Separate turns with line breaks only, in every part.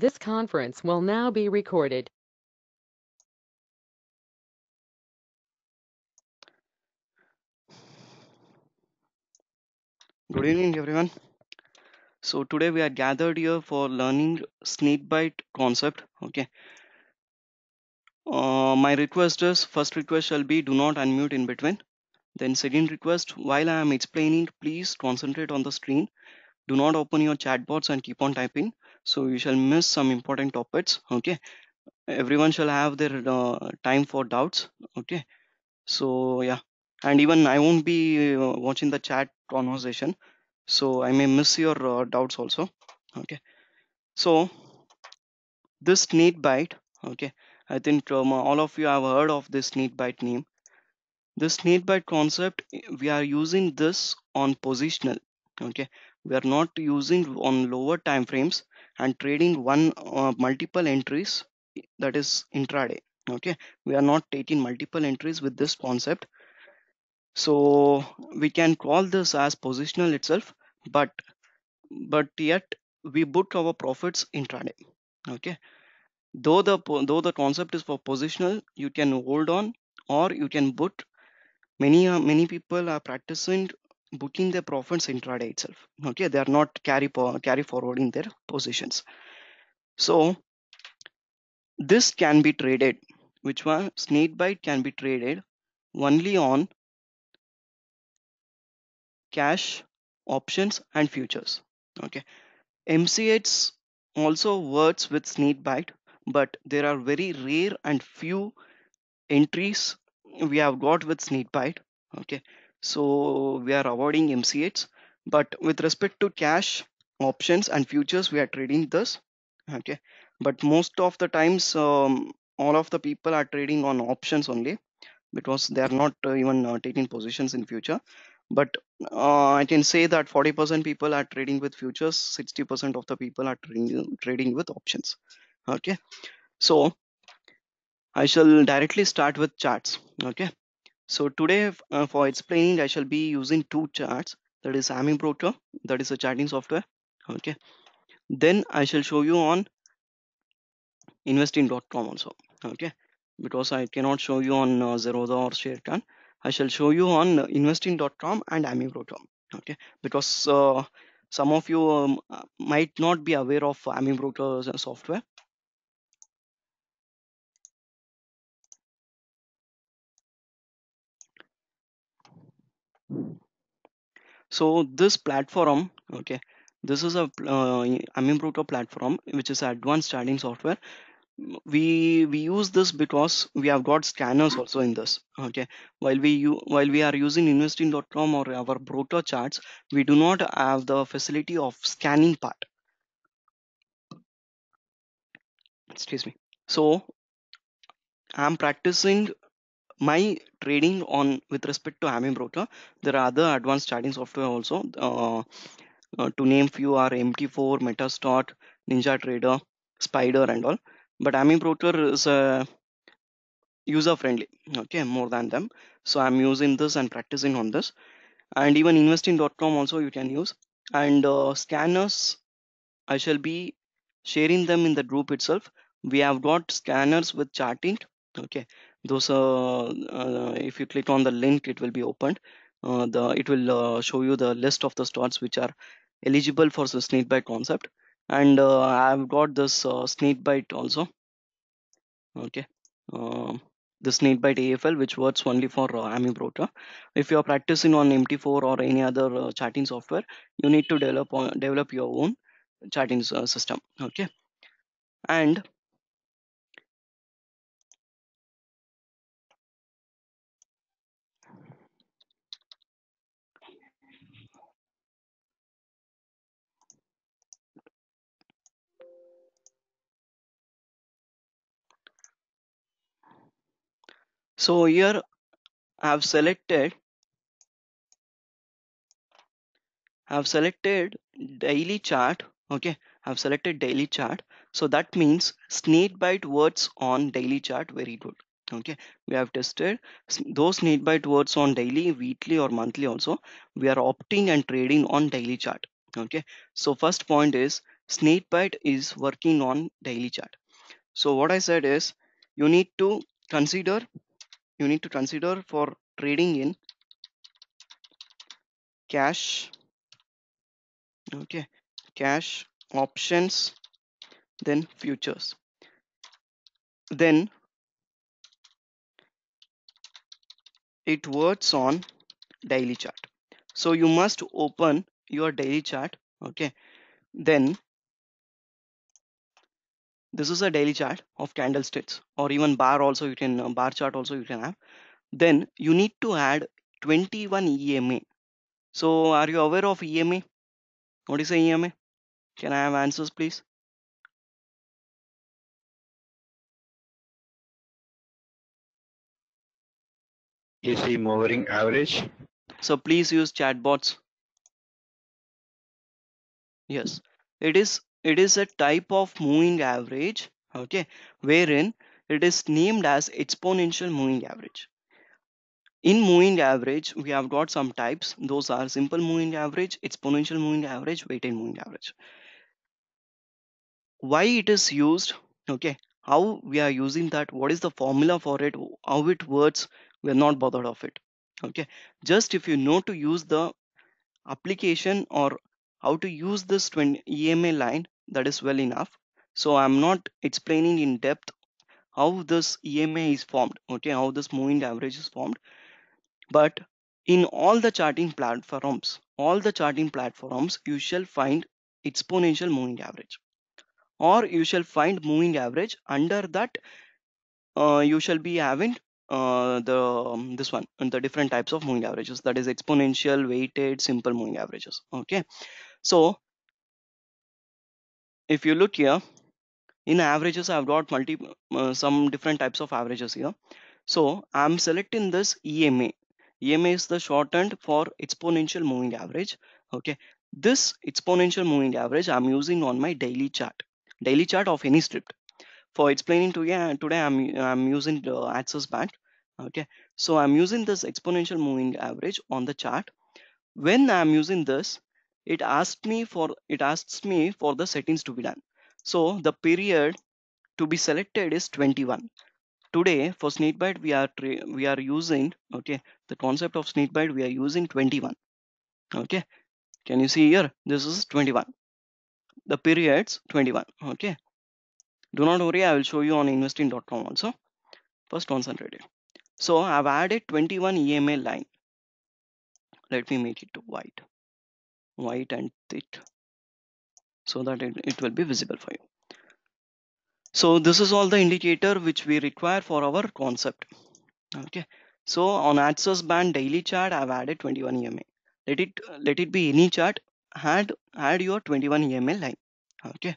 This conference will now be recorded.
Good evening, everyone. So today we are gathered here for learning snakebite concept. Okay. Uh, my request is first request shall be do not unmute in between. Then second request while I am explaining, please concentrate on the screen. Do not open your chat box and keep on typing so you shall miss some important topics okay everyone shall have their uh, time for doubts okay so yeah and even i won't be uh, watching the chat conversation so i may miss your uh, doubts also okay so this neat byte okay i think um, all of you have heard of this neat byte name this neat byte concept we are using this on positional okay we are not using on lower time frames and trading one uh, multiple entries that is intraday okay we are not taking multiple entries with this concept so we can call this as positional itself but but yet we book our profits intraday okay though the though the concept is for positional you can hold on or you can book many uh, many people are practicing booking their profits intraday itself okay they are not carry carry in their positions so this can be traded which one snake bite can be traded only on cash options and futures okay mch also works with snake bite but there are very rare and few entries we have got with snake bite okay so we are avoiding MCH. But with respect to cash options and futures, we are trading this. Okay. But most of the times, um, all of the people are trading on options only because they are not uh, even uh, taking positions in future but uh, i can say that 40% people are trading with futures 60% of the people are trading, trading with options okay so i shall directly start with charts okay so today uh, for explaining, I shall be using two charts. That is Amibroker, that is a charting software. Okay. Then I shall show you on investing.com also. Okay. Because I cannot show you on uh, Zerodha or Sharechan. I shall show you on investing.com and Amibroker. Okay. Because uh, some of you um, uh, might not be aware of Amibroker uh, software. so this platform okay this is a uh, proto platform which is advanced trading software we we use this because we have got scanners also in this okay while we you while we are using investing.com or our broker charts we do not have the facility of scanning part excuse me so i'm practicing my trading on with respect to Hammy Broker, there are other advanced trading software also. Uh, uh, to name few are MT4, MetaStock, Ninja Trader, Spider, and all. But Hammy Broker is uh, user friendly. Okay, more than them. So I'm using this and practicing on this, and even investing.com also you can use. And uh, scanners, I shall be sharing them in the group itself. We have got scanners with charting. Okay, those uh, uh, if you click on the link it will be opened uh, the it will uh, show you the list of the stocks which are eligible for the snake bite concept and uh, i've got this uh, snake bite also okay um, the snake afl which works only for uh, amibroker if you are practicing on mt4 or any other uh, charting software you need to develop develop your own charting system okay and So here I've selected I've selected daily chart okay I've selected daily chart so that means snake bite words on daily chart very good okay we have tested those snake bite words on daily weekly or monthly also we are opting and trading on daily chart okay so first point is snake bite is working on daily chart so what I said is you need to consider you need to consider for trading in cash okay cash options then futures then it works on daily chart so you must open your daily chart okay then this is a daily chart of candlesticks or even bar also you can uh, bar chart also you can have then you need to add 21 EMA so are you aware of EMA what is a EMA
can I have answers please AC moving average
so please use chatbots yes it is it is a type of moving average okay wherein it is named as exponential moving average in moving average we have got some types those are simple moving average exponential moving average weighted moving average why it is used okay how we are using that what is the formula for it how it works we're not bothered of it okay just if you know to use the application or how to use this 20 ema line that is well enough so i'm not explaining in depth how this ema is formed okay how this moving average is formed but in all the charting platforms all the charting platforms you shall find exponential moving average or you shall find moving average under that uh, you shall be having uh, the um, this one and the different types of moving averages that is exponential weighted simple moving averages okay so if you look here in averages I've got multi uh, some different types of averages here so I'm selecting this EMA EMA is the shortened for exponential moving average okay this exponential moving average I'm using on my daily chart daily chart of any script for explaining to today I'm I'm using the access bank okay so I'm using this exponential moving average on the chart when I'm using this it asked me for it asks me for the settings to be done so the period to be selected is 21 today for snakebite we are we are using okay the concept of snakebite we are using 21 okay can you see here this is 21 the periods 21 okay do not worry i will show you on investing.com also first concentrated so i've added 21 ema line let me make it to white white and thick, so that it, it will be visible for you. So this is all the indicator which we require for our concept. Okay. So on access band daily chart, I've added 21 EMA. Let it let it be any chart. Add add your 21 EMA line. Okay.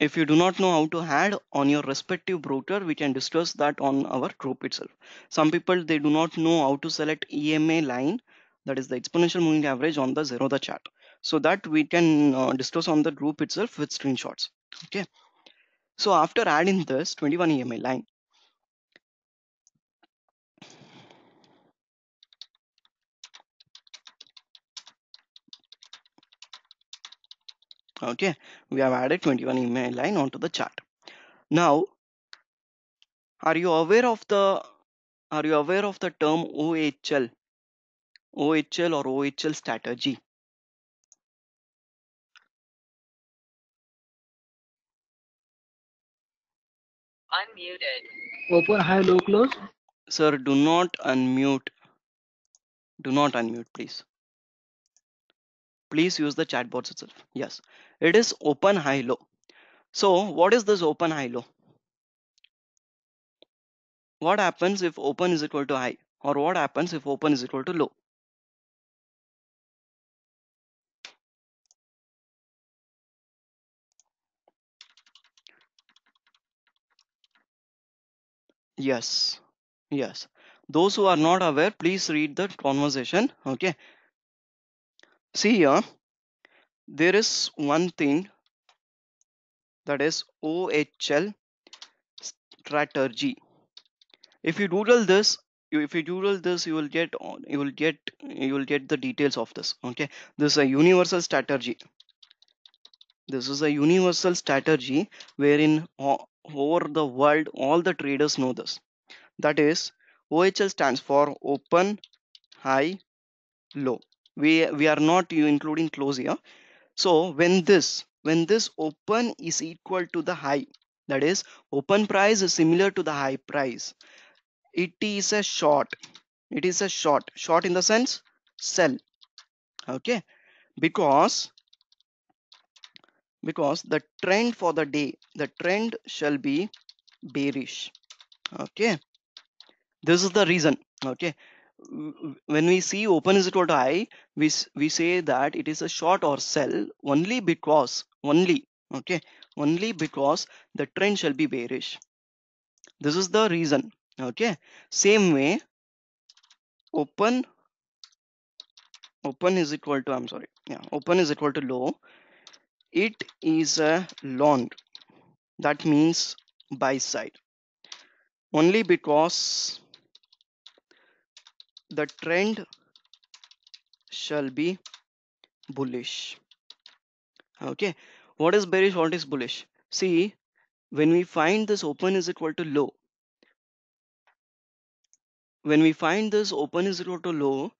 If you do not know how to add on your respective broker, we can discuss that on our group itself. Some people they do not know how to select EMA line that is the exponential moving average on the Zerodha chart. So that we can uh, discuss on the group itself with screenshots. Okay. So after adding this 21 EMA line, okay we have added 21 email line onto the chart now are you aware of the are you aware of the term ohl OHL or OHL strategy.
Unmuted. Open high low close.
Sir, do not unmute. Do not unmute, please. Please use the chat box itself. Yes, it is open high low. So what is this open high low? What happens if open is equal to high or what
happens if open is equal to low?
yes yes those who are not aware please read the conversation okay see here there is one thing that is OHL strategy if you doodle this if you doodle this you will get you will get you will get the details of this okay this is a universal strategy this is a universal strategy wherein over the world all the traders know this that is OHL stands for open high low we we are not including close here so when this when this open is equal to the high that is open price is similar to the high price it is a short it is a short short in the sense sell okay because because the trend for the day the trend shall be bearish okay this is the reason okay when we see open is equal to I, we we say that it is a short or sell only because only okay only because the trend shall be bearish this is the reason okay same way open open is equal to i'm sorry yeah open is equal to low it is a long that means by side only because the trend shall be bullish okay what is bearish what is bullish see when we find this open is equal to low when we find this open is equal to low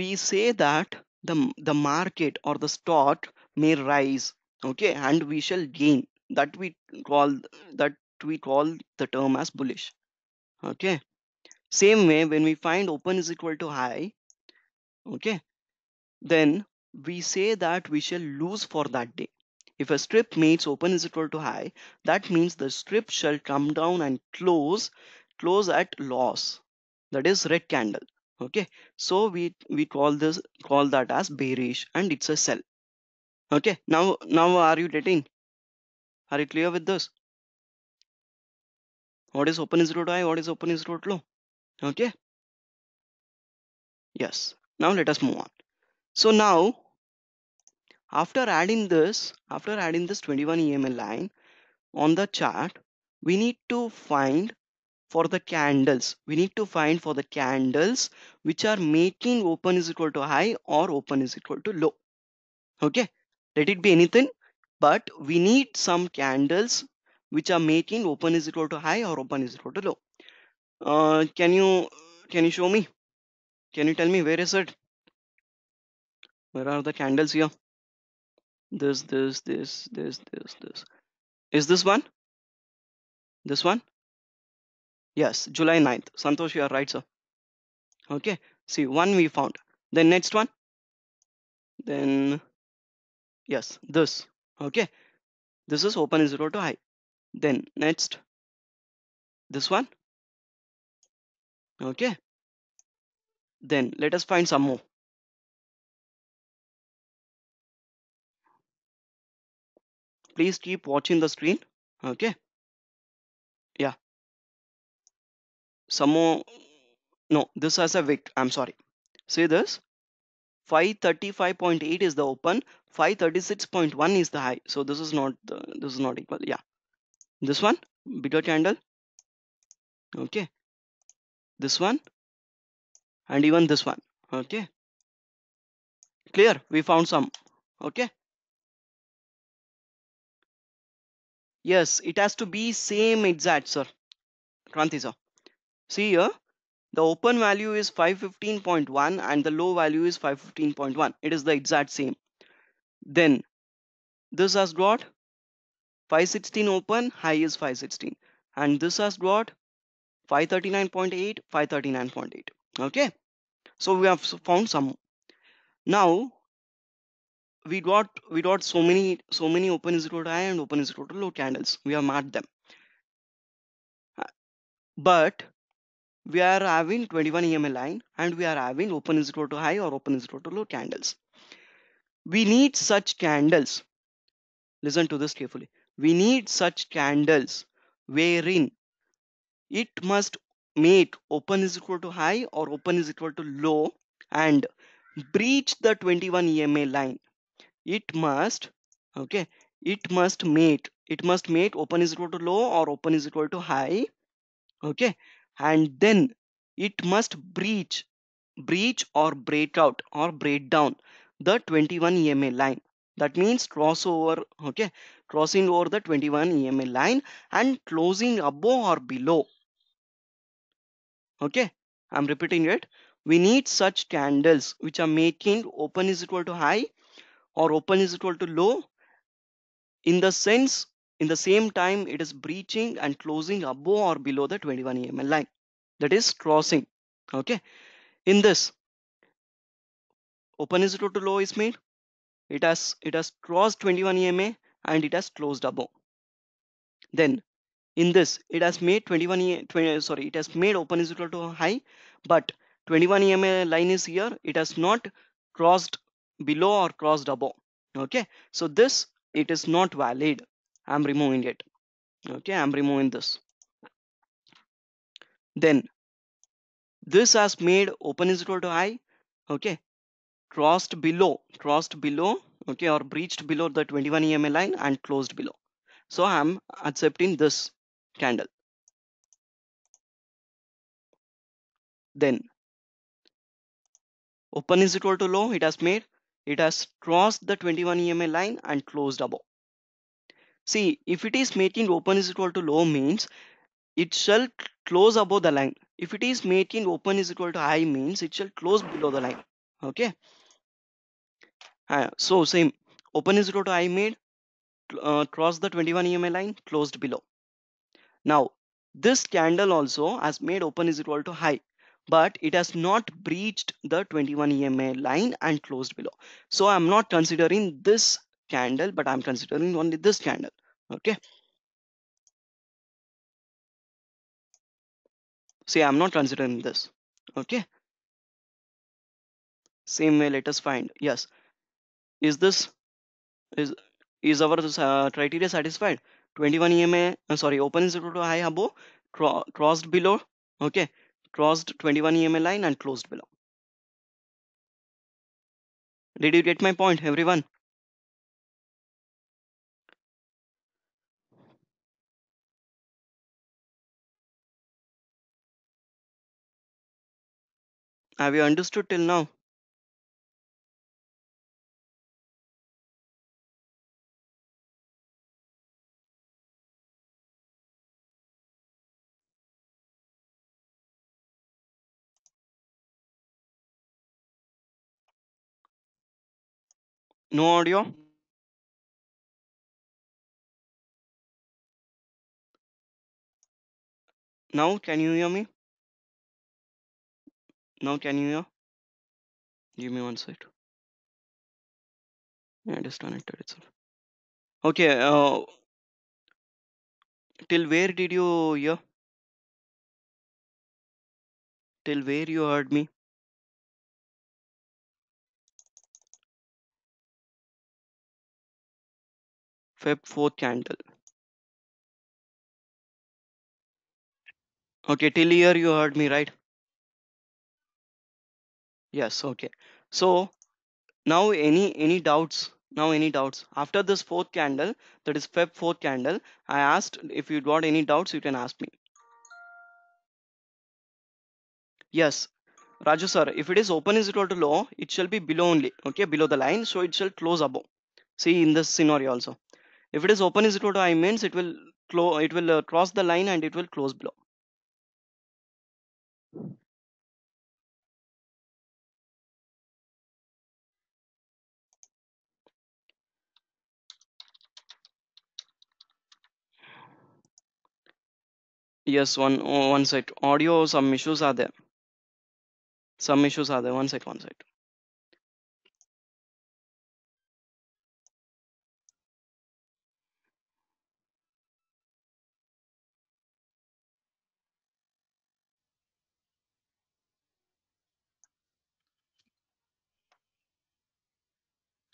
we say that the the market or the stock may rise okay and we shall gain that we call that we call the term as bullish okay same way when we find open is equal to high okay then we say that we shall lose for that day if a strip meets open is equal to high that means the strip shall come down and close close at loss that is red candle okay so we we call this call that as bearish and it's a sell Okay, now now are you getting? Are you clear with this?
What is open is root i? What is open is root low? Okay.
Yes. Now let us move on. So now, after adding this, after adding this 21 EML line on the chart, we need to find for the candles. We need to find for the candles which are making open is equal to high or open is equal to low okay let it be anything but we need some candles which are making open is equal to high or open is equal to low uh, can you can you show me can you tell me where is it where are the candles here this this this this this this is this one this one yes july 9th santosh you are right sir okay see one we found then next one then yes this okay this is open is to high then next
this one okay then let us find some more please keep watching the screen okay
yeah some more no this has a wick i'm sorry see this 535.8 is the open 536.1 is the high so this is not this is not equal yeah this one bigger candle okay this one
and even this one okay clear we found some okay
yes it has to be same exact sir Kranti sir see here the open value is 515.1 and the low value is 515.1 it is the exact same then this has got 516 open, high is 516. And this has got 539.8, 539.8. Okay. So we have found some. Now we got we got so many so many open is equal to high and open is equal to low candles. We have marked them. Uh, but we are having 21 EMA line and we are having open is equal to high or open is equal to low candles we need such candles listen to this carefully we need such candles wherein it must meet open is equal to high or open is equal to low and breach the 21 EMA line it must okay it must mate it must mate open is equal to low or open is equal to high okay and then it must breach breach or break out or break down the 21 EMA line that means crossover. okay crossing over the 21 EMA line and closing above or below okay I'm repeating it we need such candles which are making open is equal to high or open is equal to low in the sense in the same time it is breaching and closing above or below the 21 EMA line that is crossing okay in this open is equal to low is made it has it has crossed 21 EMA and it has closed above then in this it has made 21 EMA, 20, sorry it has made open is equal to high but 21 EMA line is here it has not crossed below or crossed above okay so this it is not valid I'm removing it okay I'm removing this then this has made open is equal to high okay crossed below crossed below okay or breached below the 21 EMA line and closed below so I'm accepting this candle then open is equal to low it has made it has crossed the 21 EMA line and closed above see if it is making open is equal to low means it shall close above the line if it is making open is equal to high means it shall close below the line okay uh, so same open is equal to i made uh, cross the 21 ema line closed below now this candle also has made open is equal to high but it has not breached the 21 ema line and closed below so i'm not considering this candle but i'm considering only this candle okay
see i'm not considering this okay
same way let us find yes is this is is our uh, criteria satisfied 21 EMA uh, sorry open is equal to high above cro crossed below okay crossed 21 EMA line and closed below did you get my point everyone
have you understood till now no audio now can you hear me now can you hear give me one sec yeah disconnected itself okay uh, till where did you hear till where you heard me Feb 4th candle.
Okay, till here you heard me, right? Yes, okay. So now any any doubts? Now any doubts? After this fourth candle, that is Feb 4th candle, I asked if you got any doubts, you can ask me. Yes, Raju sir, if it is open is equal to low, it shall be below only, okay, below the line. So it shall close above. See in this scenario also if it is open is equal to i means it will close it will uh, cross the line and it will close below yes one oh, one sec audio some issues are there
some issues are there one sec one sec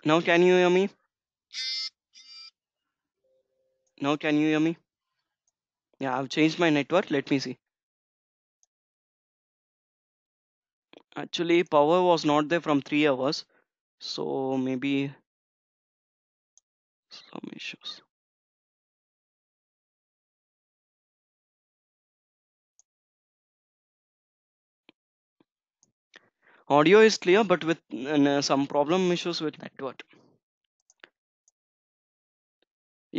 Now can you hear me? Now can you hear me? Yeah, I've changed my network. Let me see. Actually, power was not there from 3 hours. So maybe
some issues.
audio is clear but with uh, some problem issues with network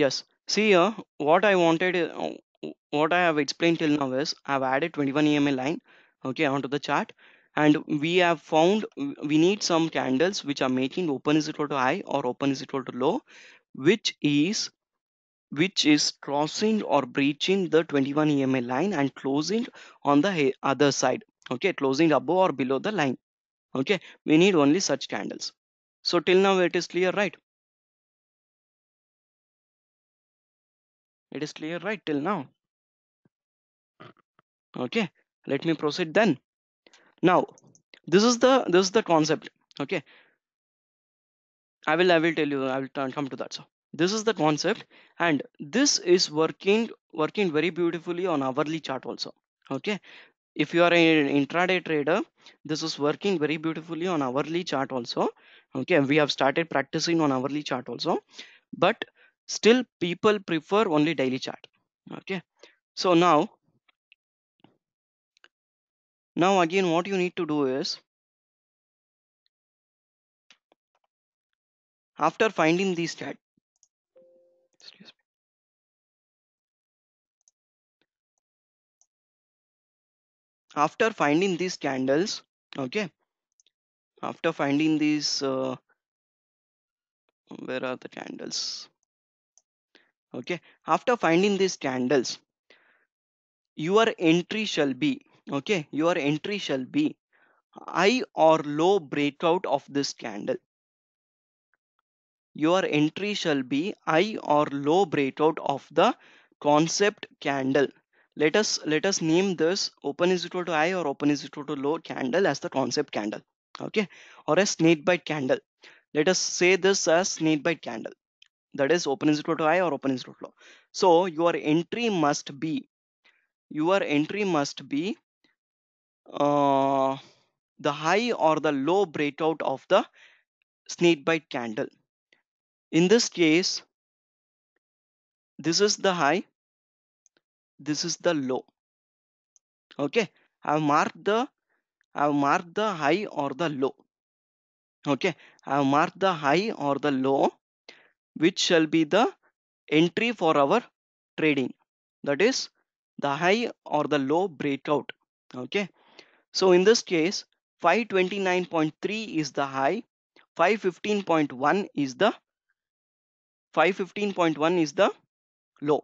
yes see here what i wanted uh, what i have explained till now is i've added 21 ema line okay onto the chart and we have found we need some candles which are making open is equal to high or open is equal to low which is which is crossing or breaching the 21 EMA line and closing on the other side okay closing above or below the line okay we need only such candles so till now it is clear right
it is clear right till now
okay let me proceed then now this is the this is the concept okay i will i will tell you i will come to that so this is the concept and this is working working very beautifully on hourly chart also okay if you are an intraday trader this is working very beautifully on hourly chart also okay we have started practicing on hourly chart also but still people prefer only daily chart okay so now now again what you need to do is
after finding these chart after finding these candles okay
after finding these uh, where are the candles okay after finding these candles your entry shall be okay your entry shall be high or low breakout of this candle your entry shall be high or low breakout of the concept candle let us let us name this open is equal to high or open is equal to low candle as the concept candle okay or a snake bite candle let us say this as snake bite candle that is open is equal to high or open is equal to low so your entry must be your entry must be uh, the high or the low breakout of the snake bite candle in this case this is the high this is the low okay i've marked the i've marked the high or the low okay i've marked the high or the low which shall be the entry for our trading that is the high or the low breakout okay so in this case 529.3 is the high 515.1 is the 515.1 is the low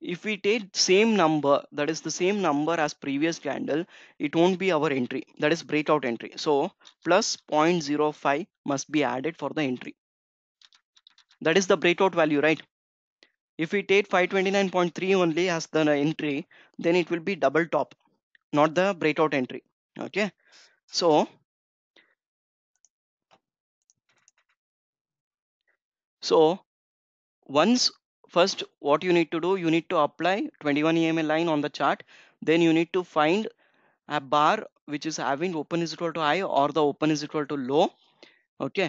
if we take same number that is the same number as previous candle it won't be our entry that is breakout entry so plus 0.05 must be added for the entry that is the breakout value right if we take 529.3 only as the entry then it will be double top not the breakout entry okay so so once first what you need to do you need to apply 21 EMA line on the chart then you need to find a bar which is having open is equal to high or the open is equal to low okay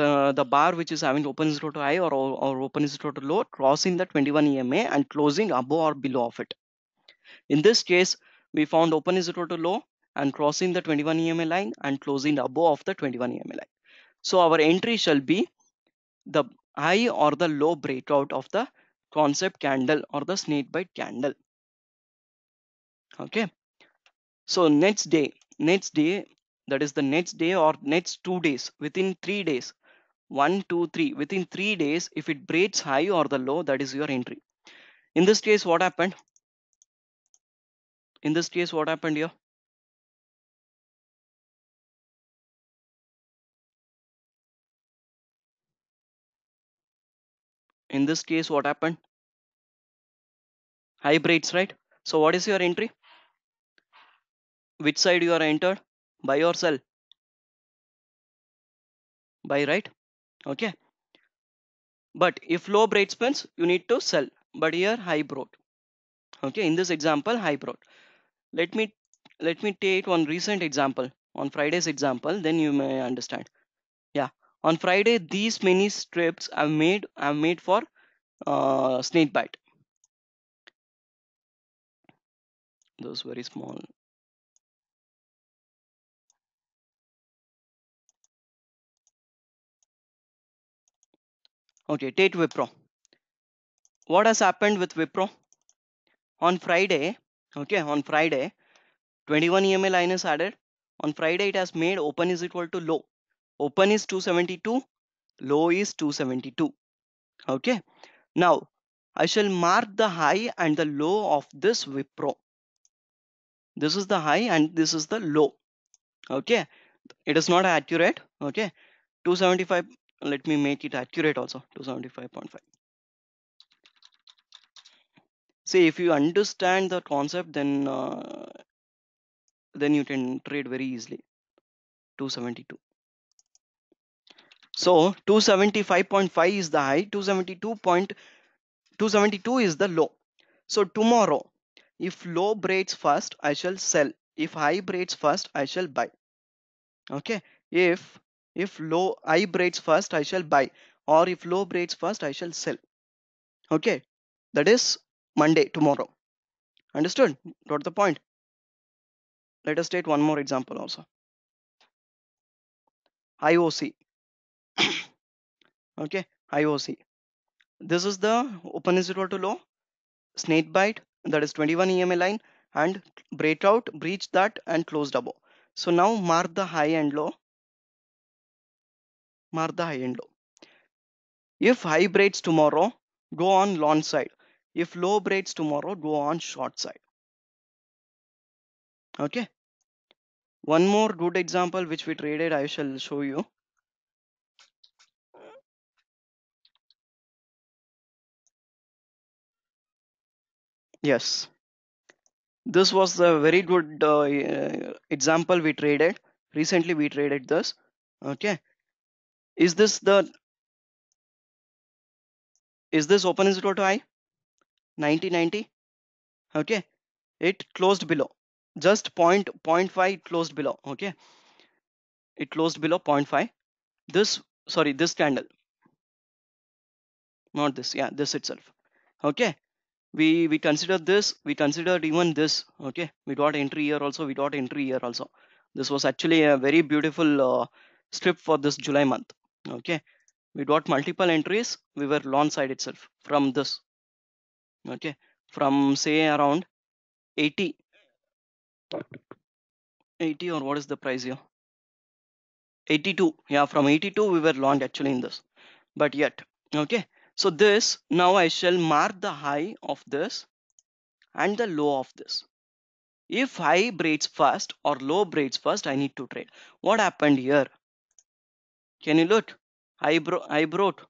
the the bar which is having open is equal to high or, or open is equal to low crossing the 21 EMA and closing above or below of it in this case we found open is equal to low and crossing the 21 EMA line and closing above of the 21 EMA line so our entry shall be the high or the low breakout of the concept candle or the snake bite candle okay so next day next day that is the next day or next two days within three days one two three within three days if it breaks high or the low that is your entry in this case what happened in this case what happened here in this case what happened hybrids right so what is your entry which side you are entered buy or sell buy right okay but if low bread spins you need to sell but here high broad okay in this example high broad let me let me take one recent example on friday's example then you may understand yeah on friday these many strips i made are made for uh, snake bite
those very small
okay take wipro what has happened with wipro on friday okay on friday 21 ema line is added on friday it has made open is equal to low open is 272 low is 272 okay now I shall mark the high and the low of this Wipro this is the high and this is the low okay it is not accurate okay 275 let me make it accurate also 275.5 see if you understand the concept then uh, then you can trade very easily 272 so 275.5 is the high, 272.272 is the low. So tomorrow, if low breaks first, I shall sell. If high breaks first, I shall buy. Okay. If if low high breaks first, I shall buy. Or if low breaks first, I shall sell. Okay. That is Monday, tomorrow. Understood? Got the point? Let us take one more example also. IOC okay IOC this is the open to low, snake bite that is 21 EMA line and break out breach that and closed above so now mark the high and low mark the high and low if high breaks tomorrow go on long side if low breaks tomorrow go on short side okay one more good example
which we traded i shall show you Yes,
this was the very good uh, example we traded recently. We traded this. Okay, is this the is this open is equal to i 9090 okay it closed below just point point point point five closed below okay it closed below 0.5 this sorry this candle not this yeah this itself okay we we consider this we considered even this okay we dot entry here also we dot entry here also this was actually a very beautiful uh, strip for this july month okay we got multiple entries we were long side itself from this okay from say around 80 80 or what is the price here 82 yeah from 82 we were long actually in this but yet okay so this now I shall mark the high of this and the low of this. If high breaks first or low breaks first, I need to trade. What happened here? Can you look? I, bro I brought,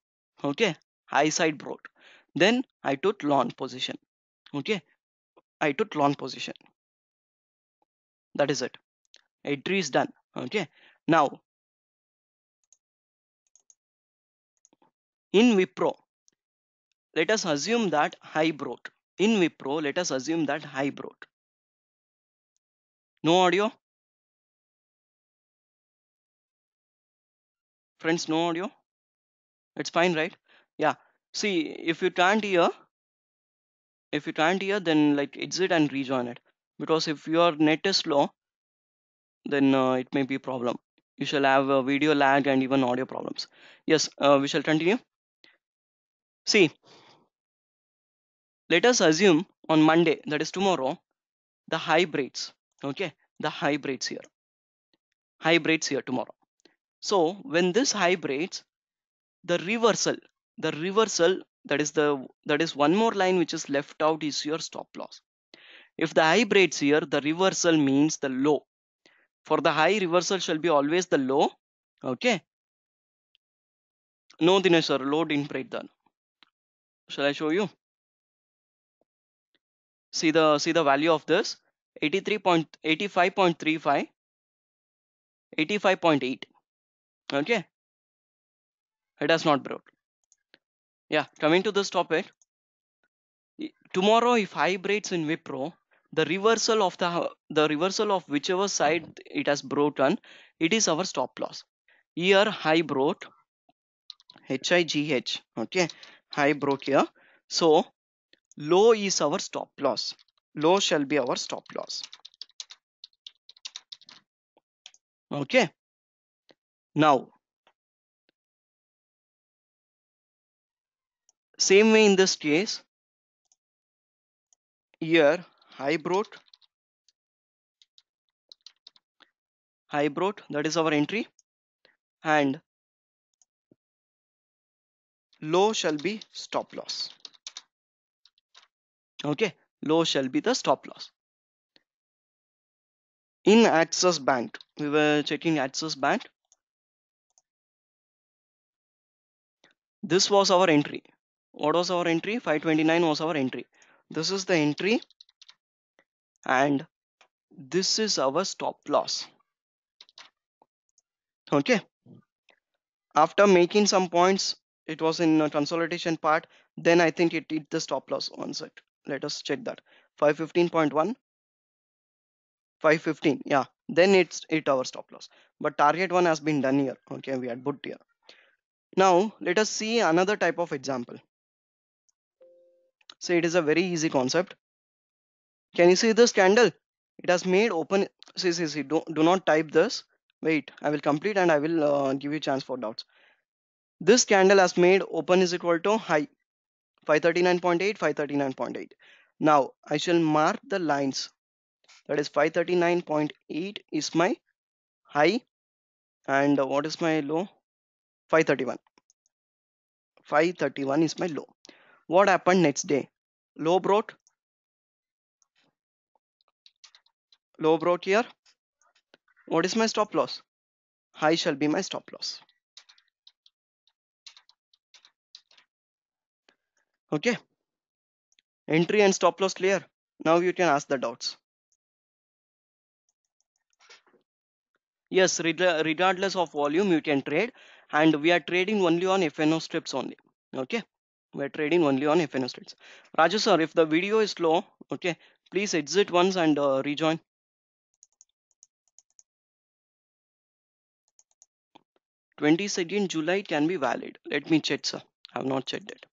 okay, high side brought. Then I took long position, okay. I took long position. That is it. Entry is done, okay. Now in Wipro let us assume that high in Wipro let us assume that high
no audio friends no audio it's fine right
yeah see if you can't hear if you can't hear then like exit and rejoin it because if your net is slow then uh, it may be problem you shall have video lag and even audio problems yes uh, we shall continue see let us assume on monday that is tomorrow the high breaks okay the high breaks here high breaks here tomorrow so when this high breaks the reversal the reversal that is the that is one more line which is left out is your stop loss if the high breaks here the reversal means the low for the high reversal shall be always the low okay no dinesh sir low didn't break
down shall i show you see the see the
value of this 83.85.35 85.8 okay it has not broke yeah coming to this topic tomorrow if hybrids in wipro the reversal of the the reversal of whichever side it has broken it is our stop loss here high broke h i g h okay high broke here so low is our stop loss low shall be our stop loss
okay now same way in this case here high broad high broad that is our entry and low
shall be stop loss okay low shall be the stop loss in access bank we were checking access bank this was our entry what was our entry 529 was our entry this is the entry and this is our stop loss okay after making some points it was in a consolidation part then i think it did the stop loss on set let us check that 515.1 515 yeah then it's 8 hour stop loss but target one has been done here okay we had put here now let us see another type of example so it is a very easy concept can you see this candle it has made open see see see do, do not type this wait i will complete and i will uh, give you chance for doubts this candle has made open is equal to high 539.8 539.8 now I shall mark the lines that is 539.8 is my high and what is my low 531 531 is my low what happened next day low brought low brought here what is my stop loss high shall be my stop loss okay entry and stop loss clear now you can ask the doubts yes regardless of volume you can trade and we are trading only on FNO strips only okay we're trading only on FNO strips Raju sir if the video is slow, okay please exit once and uh, rejoin Twenty second July can be valid let me check sir I have not checked it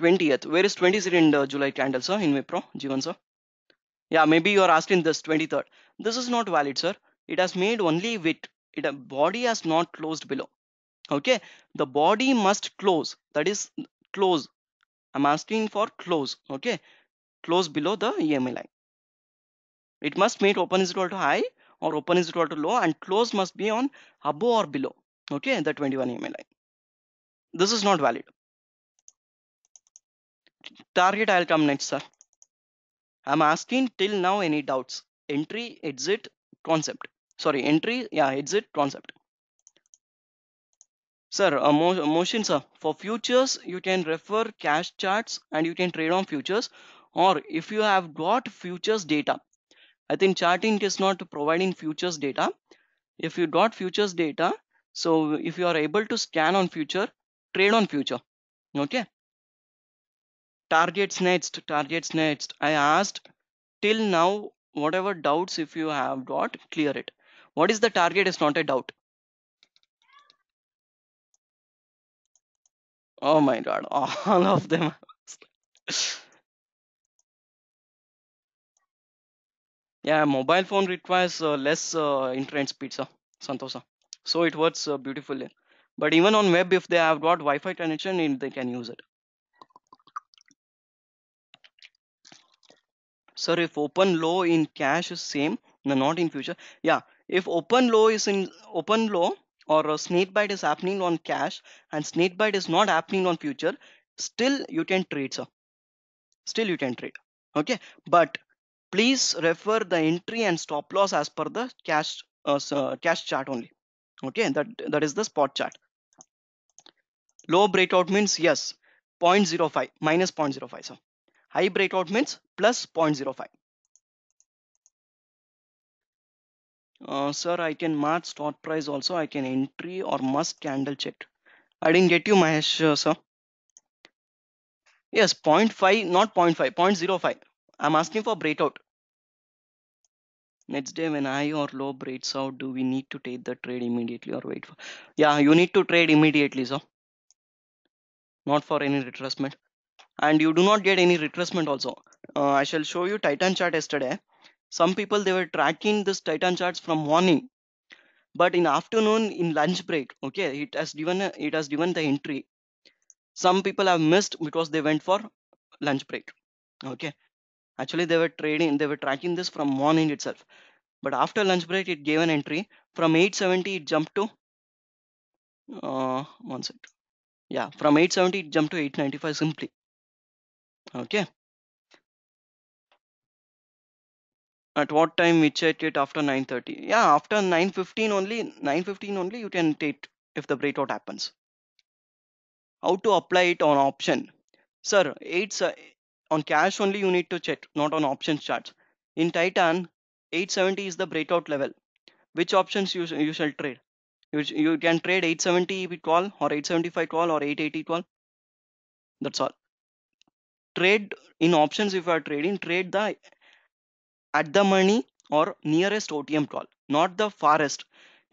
20th where is 20th in the july candle sir in wipro jivan sir yeah maybe you are asked in this 23rd this is not valid sir it has made only with it a uh, body has not closed below okay the body must close that is close i'm asking for close okay close below the ema line it must meet open is equal to high or open is equal to low and close must be on above or below okay the 21 ema line this is not valid target i'll come next sir i'm asking till now any doubts entry exit concept sorry entry yeah exit concept sir a mo motion sir for futures you can refer cash charts and you can trade on futures or if you have got futures data i think charting is not providing futures data if you got futures data so if you are able to scan on future trade on future okay targets next targets next i asked till now whatever doubts if you have got clear it what is the target is not a doubt oh my god all of them yeah mobile phone requires uh, less uh, internet speed so santosa so it works uh, beautifully but even on web if they have got wi-fi connection they can use it sir if open low in cash is same no, not in future yeah if open low is in open low or a snake bite is happening on cash, and snake bite is not happening on future still you can trade sir still you can trade okay but please refer the entry and stop loss as per the cash uh, uh cash chart only okay that that is the spot chart low breakout means yes 0.05 minus 0.05 sir high breakout means plus 0.05 uh, sir i can match stop price also i can entry or must candle check i didn't get you mahesh uh, sir yes 0.5 not 0.5 0.05 i'm asking for breakout next day when high or low breaks out do we need to take the trade immediately or wait for yeah you need to trade immediately sir not for any retracement and you do not get any retracement also uh, i shall show you titan chart yesterday some people they were tracking this titan charts from morning but in afternoon in lunch break okay it has given it has given the entry some people have missed because they went for lunch break okay actually they were trading they were tracking this from morning itself but after lunch break it gave an entry from 870 it jumped to uh, yeah from 870 it jumped to 895 simply okay at what time we check it after 9:30 yeah after 9:15 only 9:15 only you can take if the breakout happens how to apply it on option sir it's uh, on cash only you need to check not on options charts in titan 870 is the breakout level which options you, you shall trade you, you can trade 870 call or 875 call or 880 call that's all trade in options if you are trading trade the at the money or nearest otm call not the farthest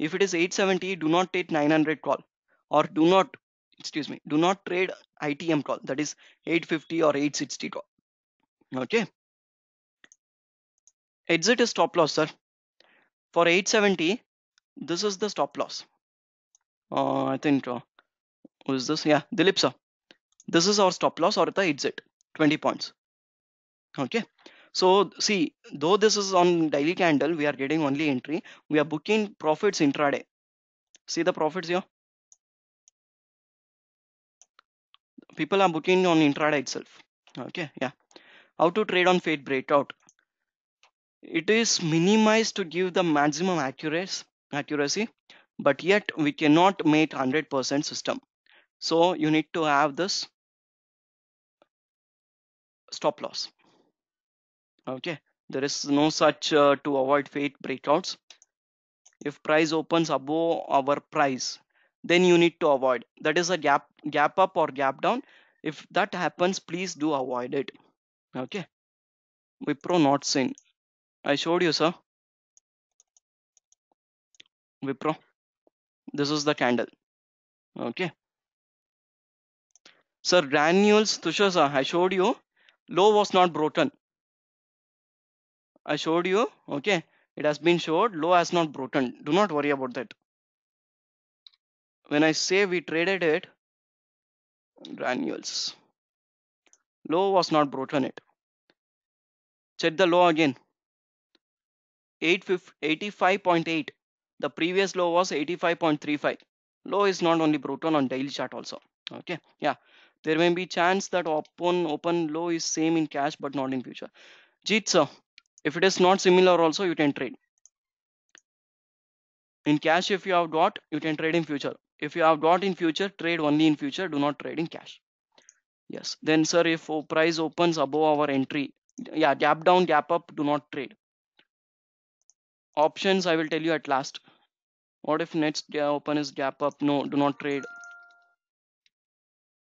if it is 870 do not take 900 call or do not excuse me do not trade itm call that is 850 or 860 call okay exit is stop loss sir for 870 this is the stop loss uh, i think uh, who is this yeah dilip sir this is our stop loss or the exit 20 points okay so see though this is on daily candle we are getting only entry we are booking profits intraday see the profits here people are booking on intraday itself okay yeah how to trade on fade breakout it is minimized to give the maximum accuracy accuracy but yet we cannot make 100% system so you need to have this stop loss okay there is no such uh, to avoid fate breakouts if price opens above our price then you need to avoid that is a gap gap up or gap down if that happens please do avoid it okay wipro not seen i showed you sir wipro this is the candle okay sir granules tushar sir i showed you low was not broken i showed you okay it has been showed low has not broken do not worry about that when i say we traded it granules low was not broken it check the low again 85.8 the previous low was 85.35 low is not only broken on daily chart also okay yeah there may be chance that open open low is same in cash but not in future jeet sir if it is not similar also you can trade in cash if you have got you can trade in future if you have got in future trade only in future do not trade in cash yes then sir if price opens above our entry yeah gap down gap up do not trade options i will tell you at last what if next open is gap up no do not trade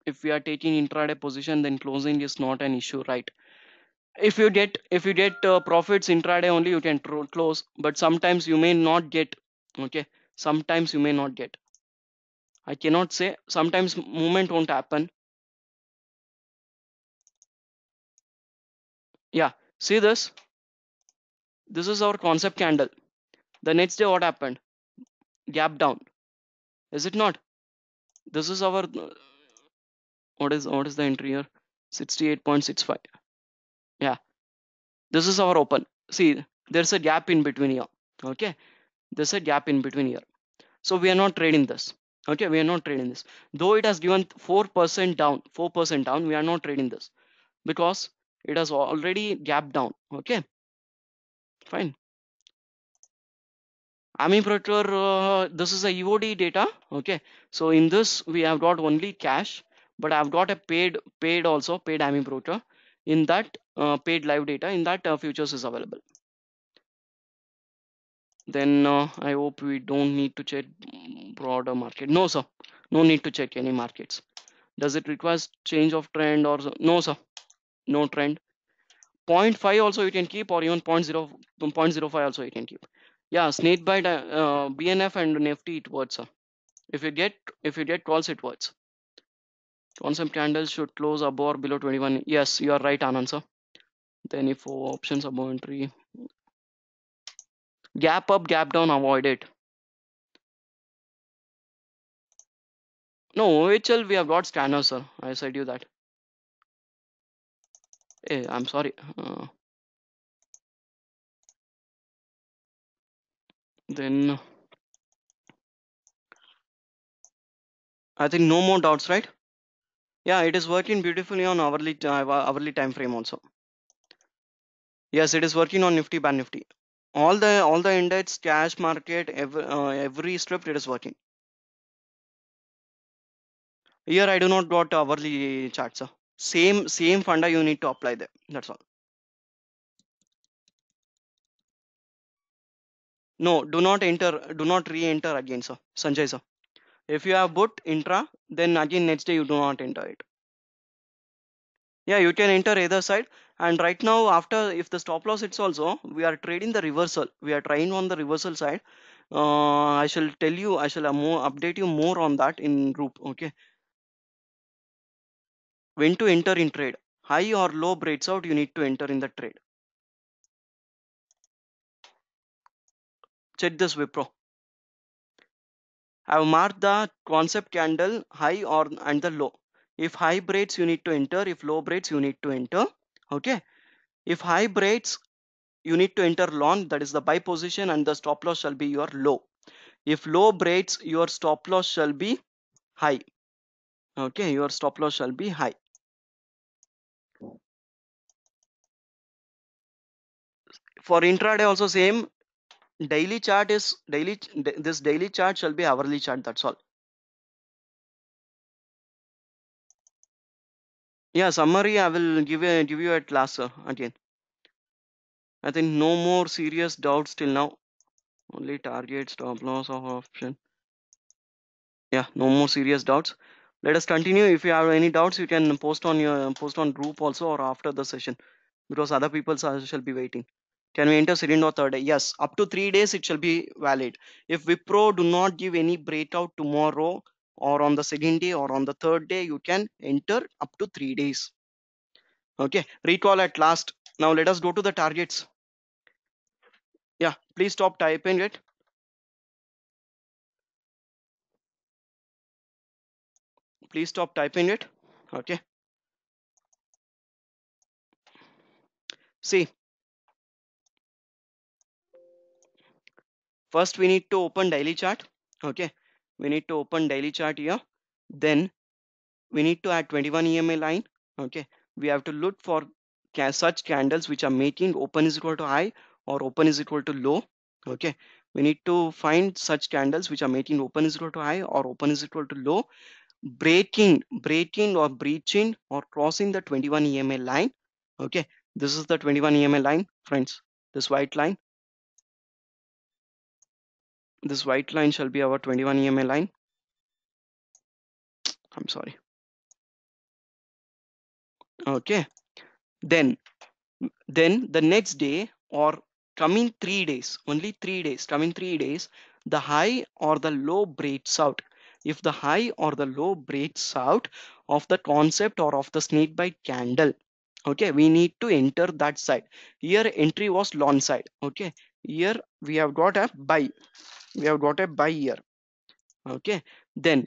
if we are taking intraday position then closing is not an issue right if you get if you get uh, profits intraday only you can close but sometimes you may not get okay sometimes you may not get i cannot say sometimes movement won't
happen yeah
see this this is our concept candle the next day what happened gap down is it not this is our what is what is the entry here 68.65 yeah this is our open see there's a gap in between here okay there's a gap in between here so we are not trading this okay we are not trading this though it has given 4% down 4% down we are not trading this because it has already gap down okay fine AMI mean, uh, this is a EOD data. Okay, so in this we have got only cash but I've got a paid paid also paid AMI broker in that uh, paid live data in that uh, futures is available. Then uh, I hope we don't need to check broader market. No, sir, no need to check any markets. Does it requires change of trend or no, sir, no trend. 0.5 also you can keep or even 0 0.0, 0.05 also you can keep. Yeah, snake bite, uh, uh, BNF and Nifty it works, sir. If you get if you get calls, it works. Consume candles should close above or below 21. Yes, you are right, Anand sir. Then if options above entry, gap up, gap down, avoid it.
No, OHL we have got scanner, sir. I said you that. Hey, eh, I'm sorry. Uh, then
I think no more doubts, right? yeah it is working beautifully on hourly uh, hourly time frame also yes it is working on nifty ban nifty all the all the index cash market every, uh, every strip it is working here i do not got hourly charts so same same funda you need to apply there that's all no do not enter do not re-enter again sir sanjay sir if you have put intra then again next day you do not enter it yeah you can enter either side and right now after if the stop loss it's also we are trading the reversal we are trying on the reversal side uh, i shall tell you i shall more update you more on that in group okay when to enter in trade high or low breaks out you need to enter in the trade
check this wipro
I've marked the concept candle high or and the low. If high breaks, you need to enter. If low breaks, you need to enter. Okay. If high breaks, you need to enter long. That is the buy position and the stop loss shall be your low. If low breaks, your stop loss shall be high. Okay. Your stop loss shall be high. For intraday also same daily chart is daily this daily chart shall be hourly chart that's all yeah summary i will give you give you at last again i think no more serious doubts till now only target stop loss of option yeah no more serious doubts let us continue if you have any doubts you can post on your post on group also or after the session because other people shall be waiting can we enter second or third day? Yes, up to three days it shall be valid. If Wipro do not give any breakout tomorrow or on the second day or on the third day, you can enter up to three days. Okay, recall at last. Now let us go to the targets. Yeah, please stop typing it.
Please stop typing it. Okay. See,
first we need to open daily chart okay we need to open daily chart here then we need to add 21 ema line okay we have to look for such candles which are making open is equal to high or open is equal to low okay we need to find such candles which are making open is equal to high or open is equal to low breaking breaking or breaching or crossing the 21 ema line okay this is the 21 ema line friends this white line this
white line shall be our 21 EMA line. I'm sorry.
Okay. Then, then the next day or coming three days, only three days, coming three days, the high or the low breaks out. If the high or the low breaks out of the concept or of the snake bite candle, okay, we need to enter that side. Here entry was long side, okay. Here we have got a buy we have got a buy here okay then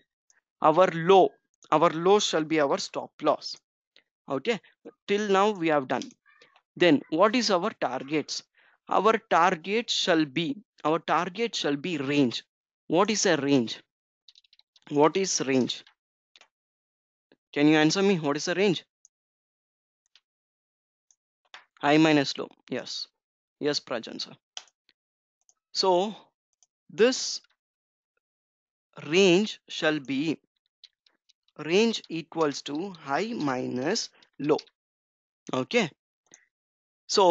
our low our low shall be our stop loss okay till now we have done then what is our targets our target shall be our target shall be range what is a range what is range can you answer me what is the range i minus low yes yes prajan sir so this range shall be range equals to high minus low okay so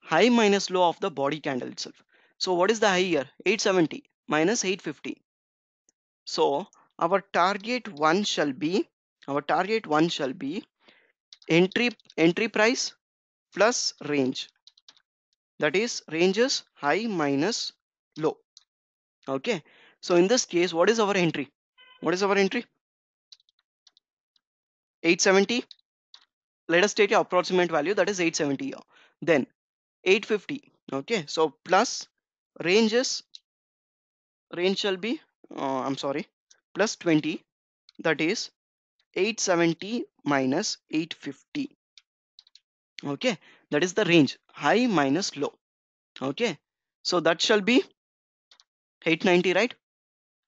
high minus low of the body candle itself so what is the high here 870 minus 850 so our target one shall be our target one shall be entry entry price plus range that is ranges high minus low okay so in this case what is our entry what is our entry 870 let us take a approximate value that is 870 here then 850 okay so plus range is range shall be uh, i'm sorry plus 20 that is 870 minus 850 okay that is the range high minus low okay so that shall be 890 right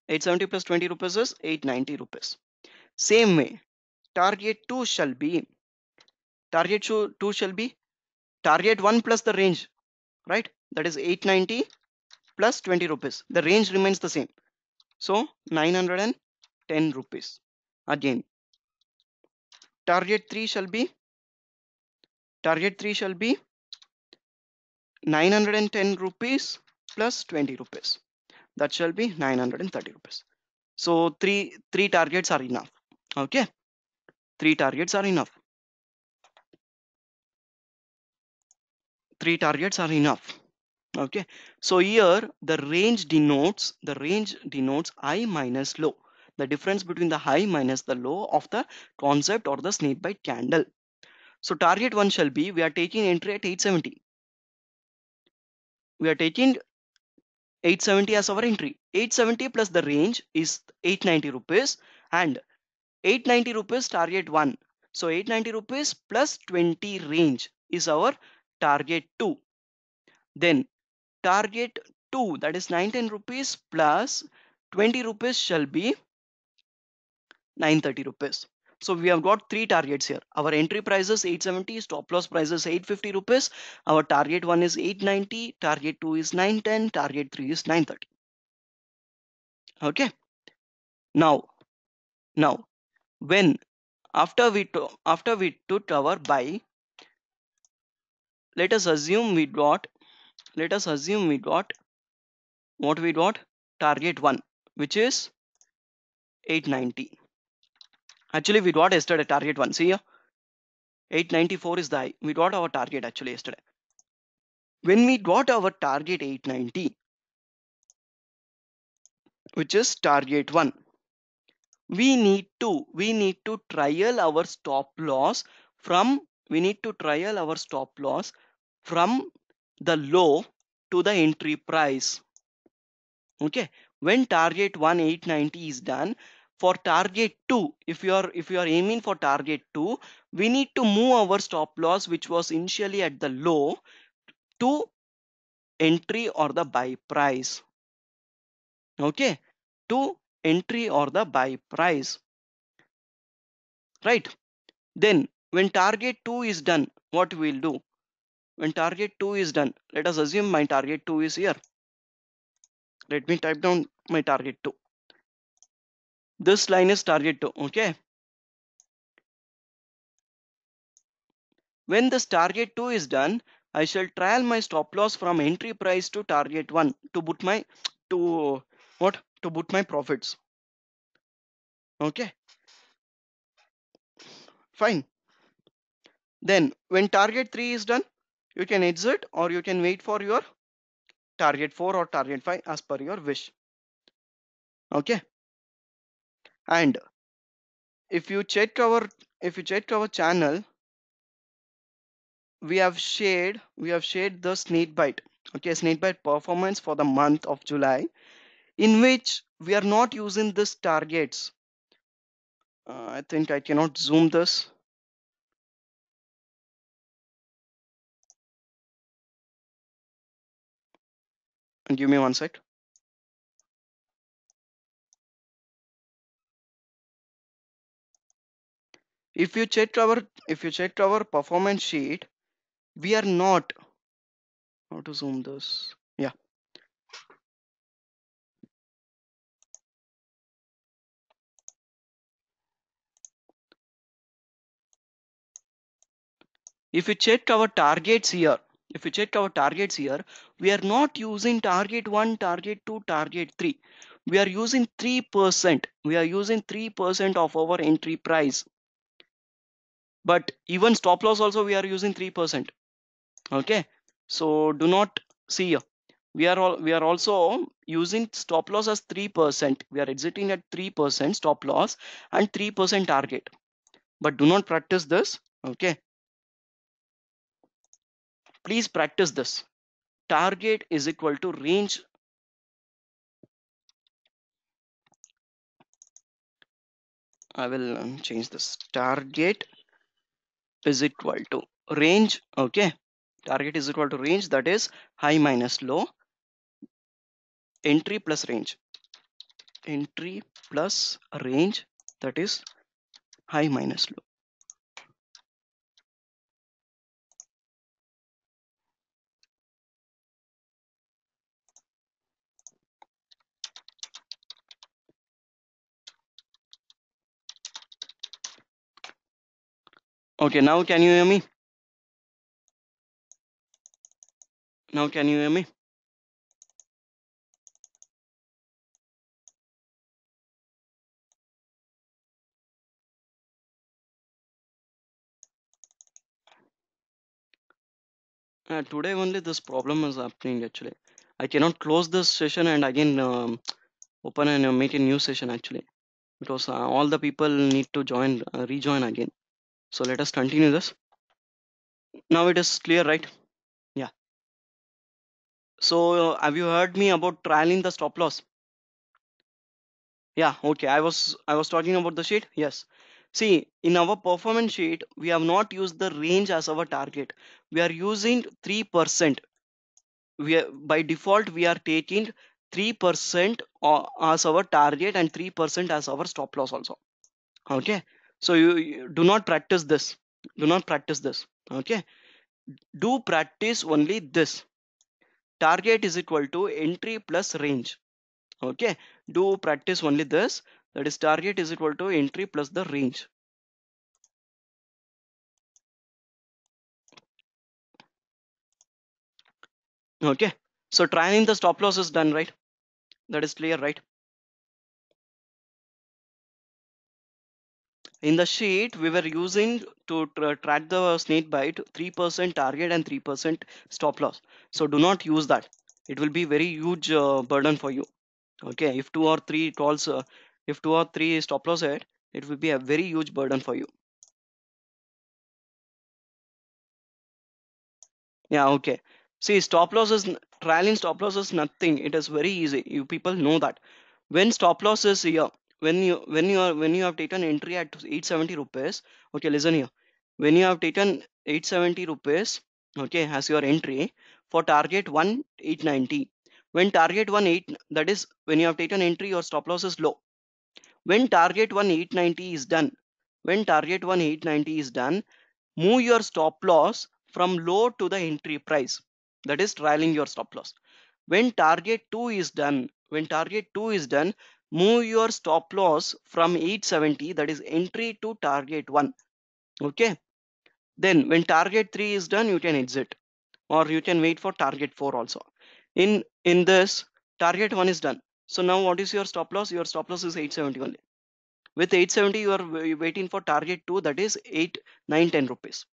870 plus 20 rupees is 890 rupees same way target 2 shall be target 2 shall be target 1 plus the range right that is 890 plus 20 rupees the range remains the same so 910 rupees again target 3 shall be target 3 shall be 910 rupees plus 20 rupees that shall be 930 rupees so three three targets are enough okay three targets are enough three targets are enough okay so here the range denotes the range denotes high minus low the difference between the high minus the low of the concept or the snake bite candle so target one shall be we are taking entry at 870 we are taking 870 as our entry 870 plus the range is 890 rupees and 890 rupees target 1 so 890 rupees plus 20 range is our target 2 then target 2 that is 19 rupees plus 20 rupees shall be 930 rupees so we have got three targets here. Our entry price is 870, stop loss price is 850 rupees. Our target one is 890, target two is 910, target three is 930. Okay. Now, now when after we took after we took our buy, let us assume we got let us assume we got what we got target one which is 890 Actually, we got yesterday target one. See here, 894 is the high. We got our target actually yesterday. When we got our target 890, which is target one, we need to we need to trial our stop loss from we need to trial our stop loss from the low to the entry price okay when target 1890 is done for target 2 if you are if you are aiming for target 2 we need to move our stop loss which was initially at the low to entry or the buy price okay to entry or the buy price right then when target 2 is done what we'll do when target 2 is done let us assume my target 2 is here let me type down my target 2 this line is target 2 okay when this target 2 is done i shall trial my stop loss from entry price to target 1 to put my to what to put my profits okay fine then when target 3 is done you can exit or you can wait for your target 4 or target 5 as per your wish
okay and if you check
our if you check our channel we have shared we have shared the snakebite okay snakebite performance for the month of july in which we are not using this targets uh, i think i
cannot zoom this give me one sec
if you check our if you check our performance sheet we are not how to zoom this yeah if you check our targets here if you check our targets here we are not using target 1 target 2 target 3 we are using 3% we are using 3% of our entry price but even stop loss also we are using 3% okay so do not see here we are all we are also using stop loss as 3% we are exiting at 3% stop loss and 3% target but do not practice this okay
please practice this target is equal to range
I will um, change this target is equal to range okay target is equal to range that is high minus low entry plus range entry plus range that is high
minus low Okay, now can you hear me? Now can you hear me?
Uh, today only this problem is happening actually. I cannot close this session and again um, open and make a new session actually because uh, all the people need to join uh, rejoin again so let us continue this now it is clear right yeah so have you heard me about trialing the stop loss yeah okay i was i was talking about the sheet yes see in our performance sheet we have not used the range as our target we are using 3% we are, by default we are taking 3% uh, as our target and 3% as our stop loss also okay so you, you do not practice this do not practice this okay do practice only this target is equal to entry plus range okay do practice only this that is target is equal to entry plus the range
okay so trying the stop loss is done right that is clear
right in the sheet we were using to tra track the snake bite 3% target and 3% stop loss so do not use that it will be very huge uh, burden for you okay if two or three calls uh, if two or three stop loss hit it will be a very huge burden for you yeah okay see stop loss is trialing stop loss is nothing it is very easy you people know that when stop loss is here when you when you are when you have taken entry at 870 rupees okay listen here when you have taken 870 rupees okay as your entry for target 1 890 when target 1 8 that is when you have taken entry your stop loss is low when target 1 890 is done when target 1 890 is done move your stop loss from low to the entry price that is trailing your stop loss when target 2 is done when target 2 is done move your stop loss from 870 that is entry to target 1 okay then when target 3 is done you can exit or you can wait for target 4 also in in this target 1 is done so now what is your stop loss your stop loss is 870 only with 870 you are waiting for target 2 that is 8 9 10 rupees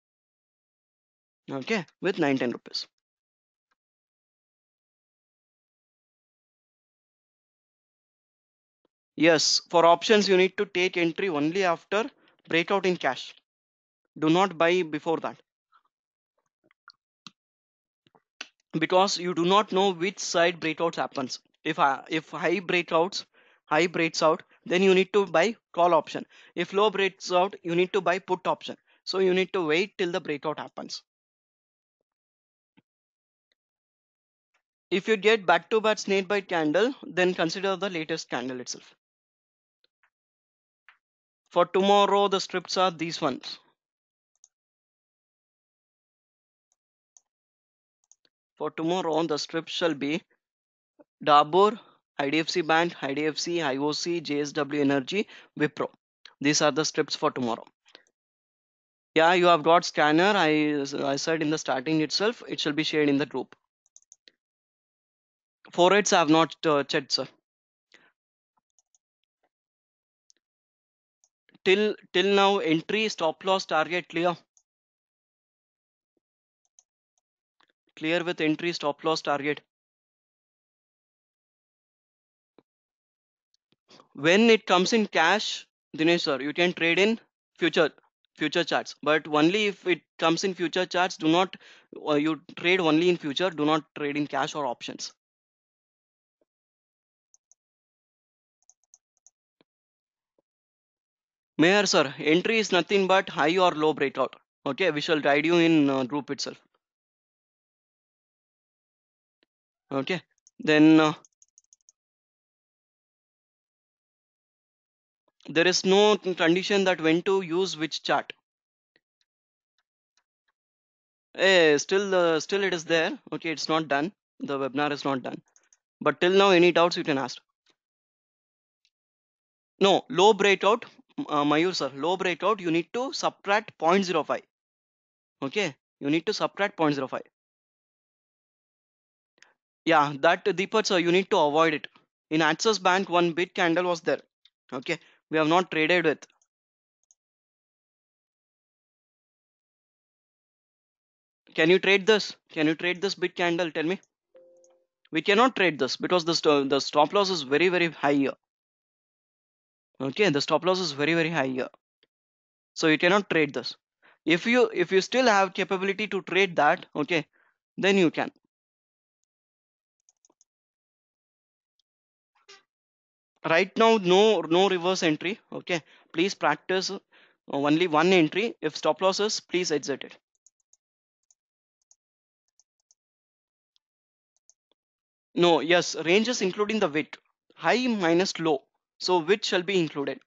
okay with 9 10 rupees Yes, for options, you need to take entry only after breakout in cash. Do not buy before that. Because you do not know which side breakouts happens. If, if high breakouts, high breaks out, then you need to buy call option. If low breaks out, you need to buy put option. So you need to wait till the breakout happens. If you get back to back snake bite candle, then consider the latest candle itself. For tomorrow the strips
are these ones.
For tomorrow the strips shall be Dabur, IDFC Bank, IDFC, IOC, JSW Energy, Wipro. These are the strips for tomorrow. Yeah, you have got scanner. I, I said in the starting itself, it shall be shared in the group. rates I have not uh, checked, sir.
till till now entry stop loss target clear
clear with entry stop loss target when it comes in cash Dinesh sir you can trade in future future charts but only if it comes in future charts do not uh, you trade only in future do not trade in cash or options Mayor sir, entry is nothing but high or low breakout. Okay, we shall guide you in uh, group itself.
Okay, then uh,
there is no condition that when to use which chart. Hey, eh, still, uh, still it is there. Okay, it's not done. The webinar is not done. But till now, any doubts you can ask. No, low breakout uh, Mayur sir breakout. you need to subtract 0.05 okay you need to subtract 0.05 yeah that Deepak sir you need to avoid it in Axis Bank one bit candle was there okay we have not traded with can you trade this can you trade this bit candle tell me we cannot trade this because the, st the stop loss is very very high here okay the stop loss is very very high here so you cannot trade this if you if you still have capability to trade that okay then you can right now no no reverse entry okay please practice only one entry if stop losses please exit it no yes ranges including the weight high
minus low so which shall be included?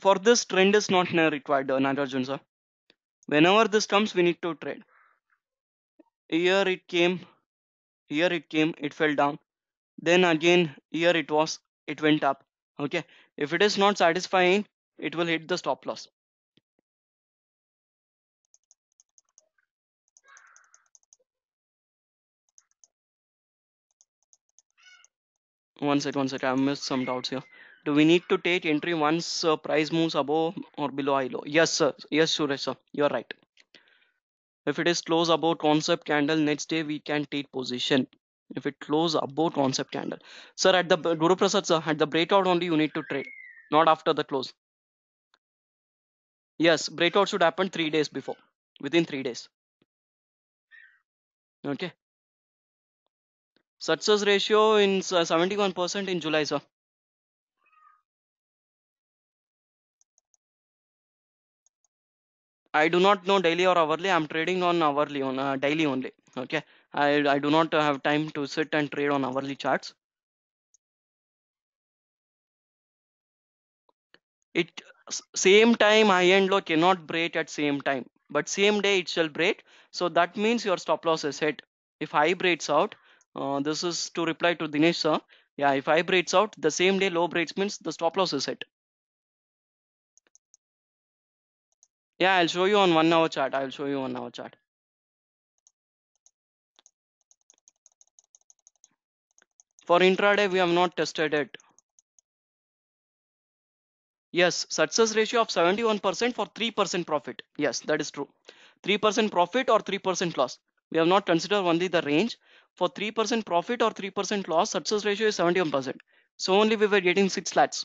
For this trend is
not required uh, Nagarjun sir. Whenever this comes we need to trade. Here it came, here it came, it fell down. Then again here it was, it went up. Okay, if it is not satisfying, it will hit the stop loss. one sec one sec i missed some doubts here do we need to take entry once uh, price moves above or below ILO? Yes, sir. Yes, Suresh, sir. You are right. If it is close above concept candle, next day we can take position. If it close above concept candle, sir, at the Guru Prasad, sir, at the breakout only you need to trade, not after the close. Yes, breakout should happen three days before, within three days. Okay, success ratio in 71% in July sir I do not know daily or hourly I'm trading on hourly on uh, daily only okay I, I do not have time to sit and trade on hourly charts it same time high end low cannot break at same time but same day it shall break so that means your stop loss is hit if high breaks out uh, this is to reply to Dinesh sir. Yeah, if high breaks out, the same day low breaks means the stop loss is hit. Yeah, I'll show you on one hour chart. I'll show you on hour chart.
For intraday, we have not
tested it. Yes, success ratio of 71% for 3% profit. Yes, that is true. 3% profit or 3% loss. We have not considered only the range for 3% profit or 3% loss, success ratio is 71%. So only we were getting 6 lakhs.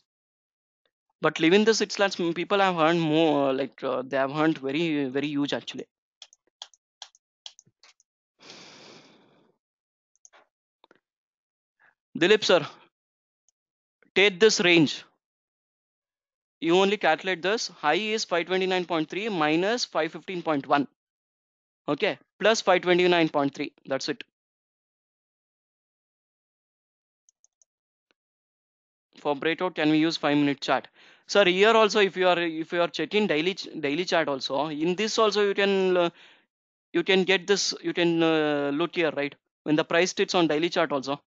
But leaving the 6 lakhs, people have earned more, like uh, they have earned very, very huge actually. Dilip sir, take this range. You only calculate this. High is 529.3 minus 515.1. Okay, plus 529.3. That's it. breakout can we use 5 minute chart sir here also if you are if you are checking daily daily chart also in this also you can uh, you can get this you can uh, look here right when the price sits on daily chart also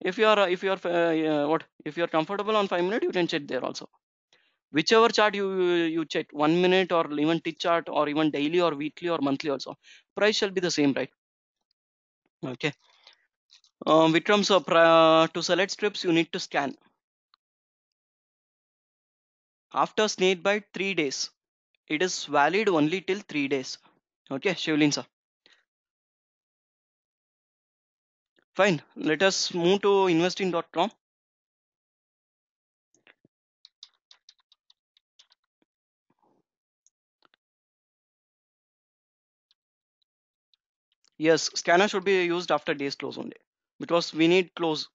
if you are if you are uh, uh what if you are comfortable on 5 minute you can check there also whichever chart you you check 1 minute or even tick chart or even daily or weekly or monthly also price shall be the same right okay um, Vikram, so uh, to select strips, you need to scan after snake bite 3 days it is valid only till 3 days okay shivlin sir fine let us move to investing.com
yes scanner should be used after days close only because we need close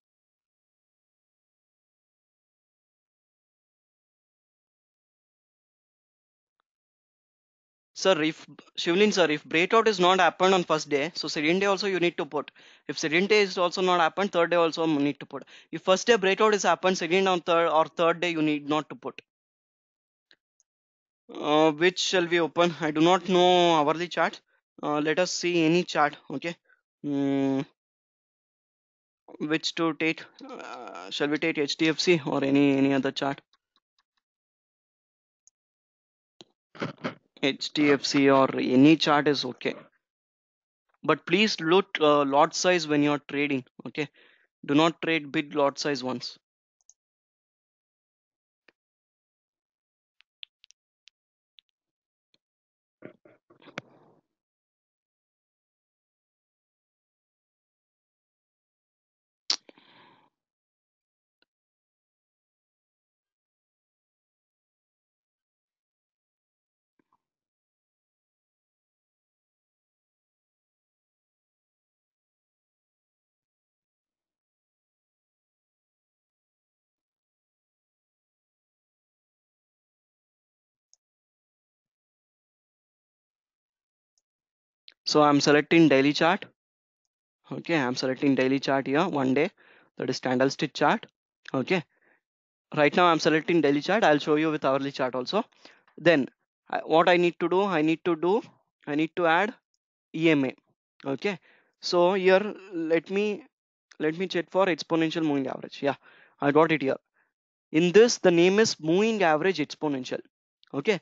sir if Shivlin sir if breakout is not happened on first day so second day also you need to put if second day is also not happened third day also need to put if first day breakout is happened second on third or third day you need not to put uh, which shall we open I do not know hourly chart uh, let us see any chart okay mm, which to take
uh,
shall we take HDFC or any any other chart HDFC or any chart is okay but please look uh, lot size when you're trading okay do not trade big lot size ones
so i'm selecting daily
chart okay i'm selecting daily chart here one day that is candlestick chart okay right now i'm selecting daily chart i'll show you with hourly chart also then I, what i need to do i need to do i need to add ema okay so here let me let me check for exponential moving average yeah i got it here in this the name is moving average exponential okay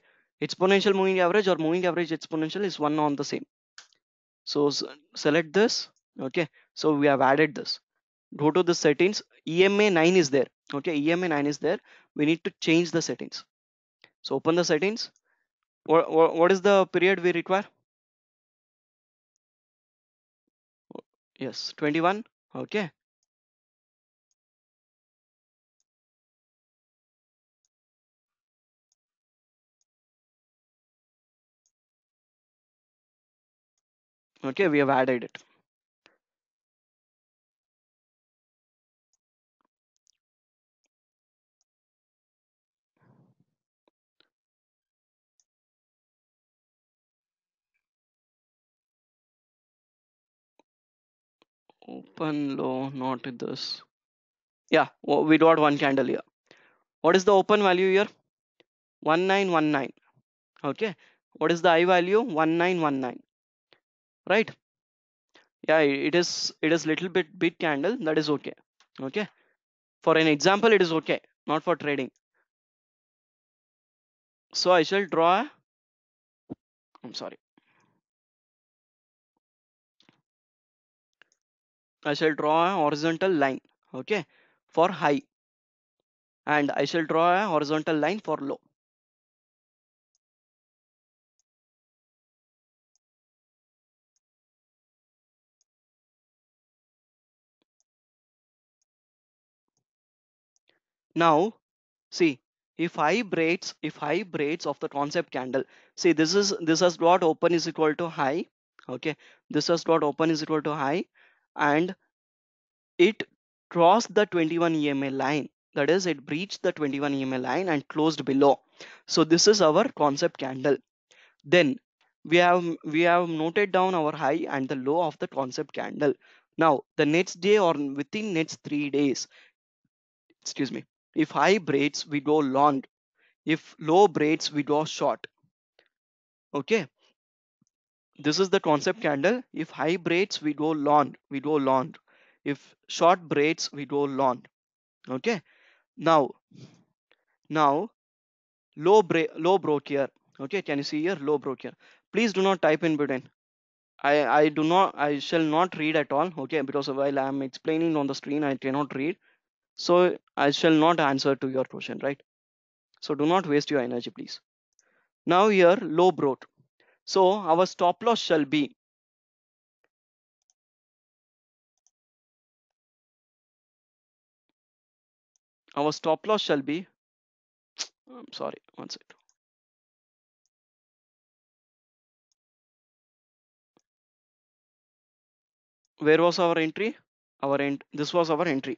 exponential moving average or moving average exponential is one on the same so select this okay so we have added this go to the settings ema 9 is there okay ema 9 is there we need to change the settings so open the settings what, what, what is the period we require
yes 21 okay okay we have added it
open low not this yeah we got one candle here what is the open value here 1919 okay what is the i value 1919 right yeah it is it is little bit big candle that is okay okay for an example it is okay not for trading so i shall
draw i i'm sorry
i shall draw a horizontal line okay for high and i shall draw a horizontal line for low Now, see, if i braids, if i braids of the concept candle, see this is this has got open is equal to high. Okay, this has got open is equal to high, and it crossed the 21 EMA line. That is, it breached the 21 EMA line and closed below. So this is our concept candle. Then we have we have noted down our high and the low of the concept candle now the next day or within next three days excuse me if high braids, we go long. If low braids, we go short. Okay. This is the concept candle. If high braids, we go long. We go long. If short braids, we go long. Okay. Now, now, low break, low broke here. Okay. Can you see here low broke here? Please do not type in between. I, I do not I shall not read at all okay because while I am explaining on the screen I cannot read so I shall not answer to your question, right? So do not waste your energy, please. Now here low broad. So our stop loss shall be
our stop loss shall be I'm sorry, one second.
Where was our entry? Our end this was our entry.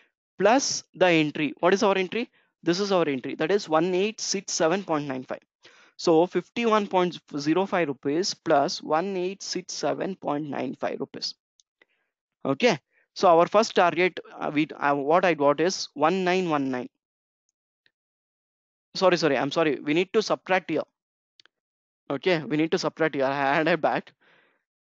plus the entry. What is our entry? This is our entry. That is 1867.95. So 51.05 rupees plus 1867.95 rupees. Okay. So our first target, uh, we uh, what I got is 1919. Sorry, sorry. I'm sorry. We need to subtract here. Okay. We need to subtract here. I had a back.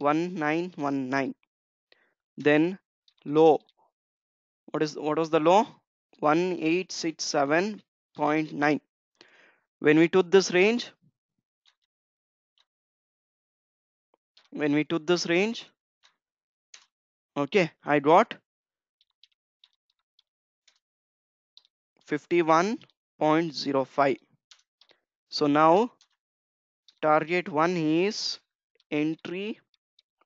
1919 then low what is what was the low 1867.9 when we took this range when we took this range okay i got 51.05 so now target one is entry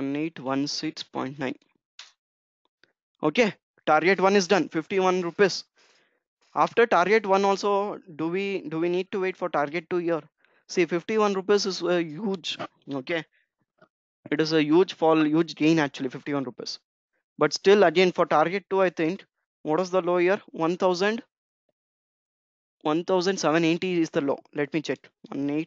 1816.9 okay target one is done 51 rupees after target one also do we do we need to wait for target two year? see 51 rupees is a huge okay it is a huge fall huge gain actually 51 rupees but still again for target two i think what is the low year? 1000 1780 is the low let me check 18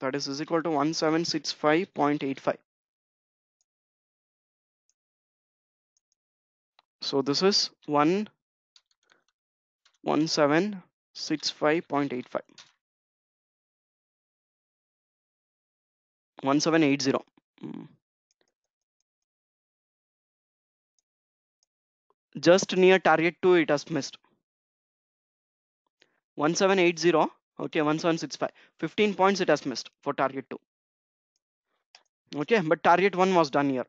that is is equal to 1765.85 so this is one one seven six five point eight five one seven eight zero. 1765.85 hmm. 1780 just near target 2 it
has missed 1780 okay 1765 15 points it has missed for target 2 okay but target 1 was done here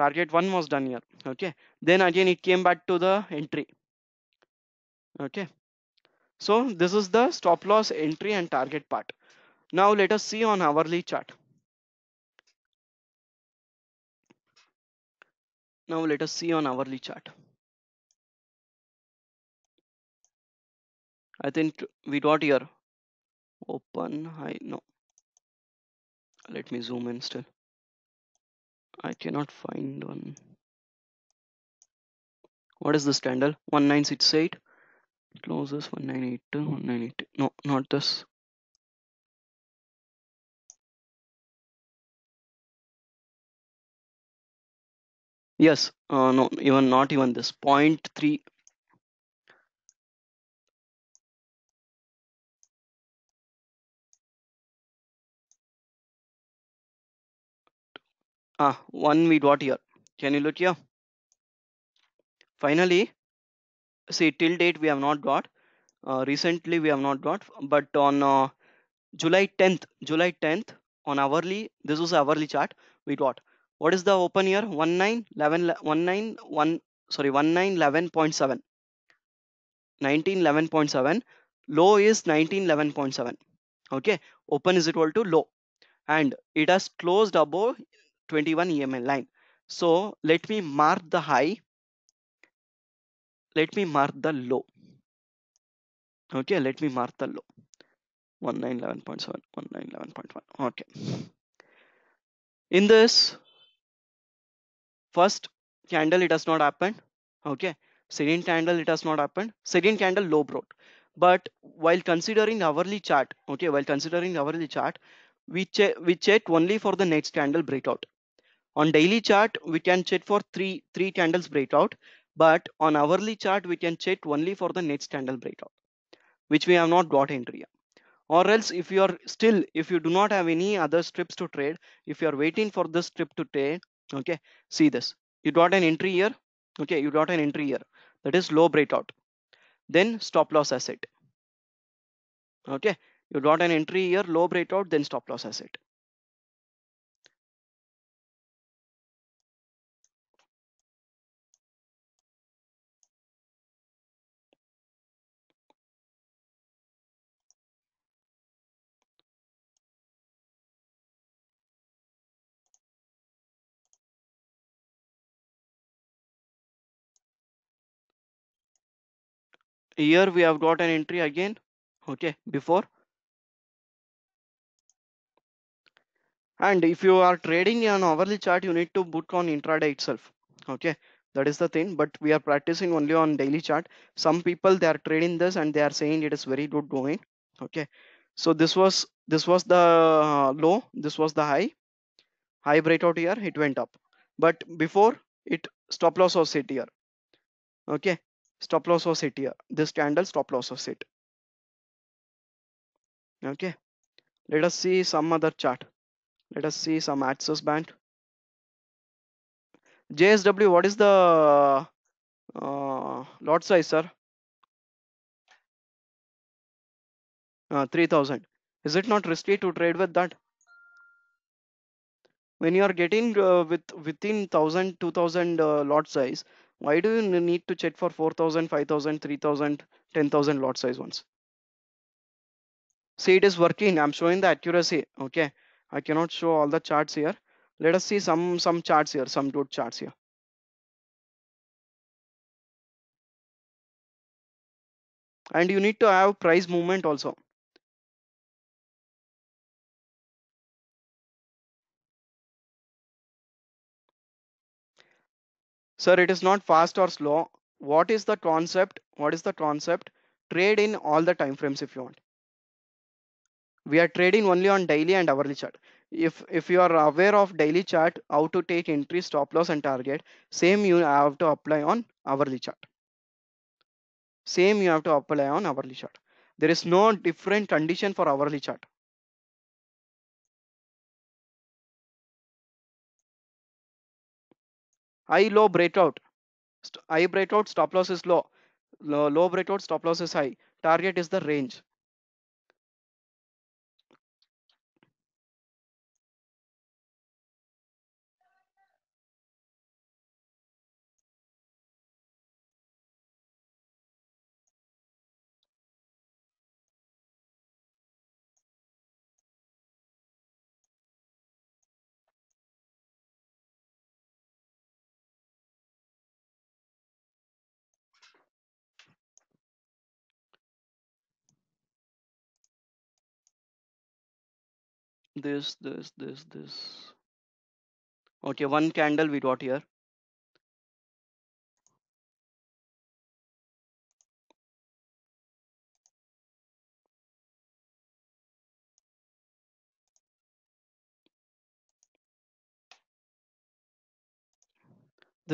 target 1 was done here okay then again it came back to the entry okay so this is the stop loss entry and target part now let us see on hourly chart now let us
see on hourly chart I think we got here open I no
let me zoom in still I cannot find one what is this handle 1968 closes 1982
1982 no not this yes uh, no even not even this 0.3
ah one we got here can you look here finally see till date we have not got uh, recently we have not got but on uh, july 10th july 10th on hourly this was hourly chart we got what is the open here nine eleven one nine one. Sorry, 1 nine eleven point seven. 1911.7 low is 1911.7 okay open is equal to low and it has closed above 21 EMA line. So let me mark the high. Let me mark the low. Okay, let me mark the low. 1911.7, 1911.1. Okay. In this first candle, it has not happened. Okay. Second candle, it has not happened. Second candle, low broke. But while considering hourly chart, okay, while considering hourly chart, we check we check only for the next candle breakout on daily chart we can check for three three candles breakout but on hourly chart we can check only for the next candle breakout which we have not got entry or else if you are still if you do not have any other strips to trade if you are waiting for this strip to trade okay see this you got an entry here okay you got an entry here that is low breakout then stop loss asset okay you got an entry here low breakout then stop loss asset
here we have got an entry again
okay before and if you are trading on hourly chart you need to book on intraday itself okay that is the thing but we are practicing only on daily chart some people they are trading this and they are saying it is very good going okay so this was this was the uh, low this was the high high breakout here it went up but before it stop loss was set here okay stop loss was hit here this candle stop loss was hit okay let us see some other chart let us see some access band jsw what is the uh, lot size sir uh, 3000 is it not risky to trade with that when you are getting uh, with within 1000 2000 uh, lot size why do you need to check for 4000 5000 3000 10000 lot size ones see it is working i'm showing the accuracy okay i cannot show all the charts here let us see some some charts here some good charts here
and you need to have price movement also
sir it is not fast or slow what is the concept what is the concept trade in all the time frames if you want we are trading only on daily and hourly chart if if you are aware of daily chart how to take entry stop loss and target same you have to apply on hourly chart same you have to apply on hourly chart there is no different condition for hourly chart
I low breakout. I breakout stop loss is low. low. Low breakout stop loss is high. Target is the range. this this this this okay one candle we got here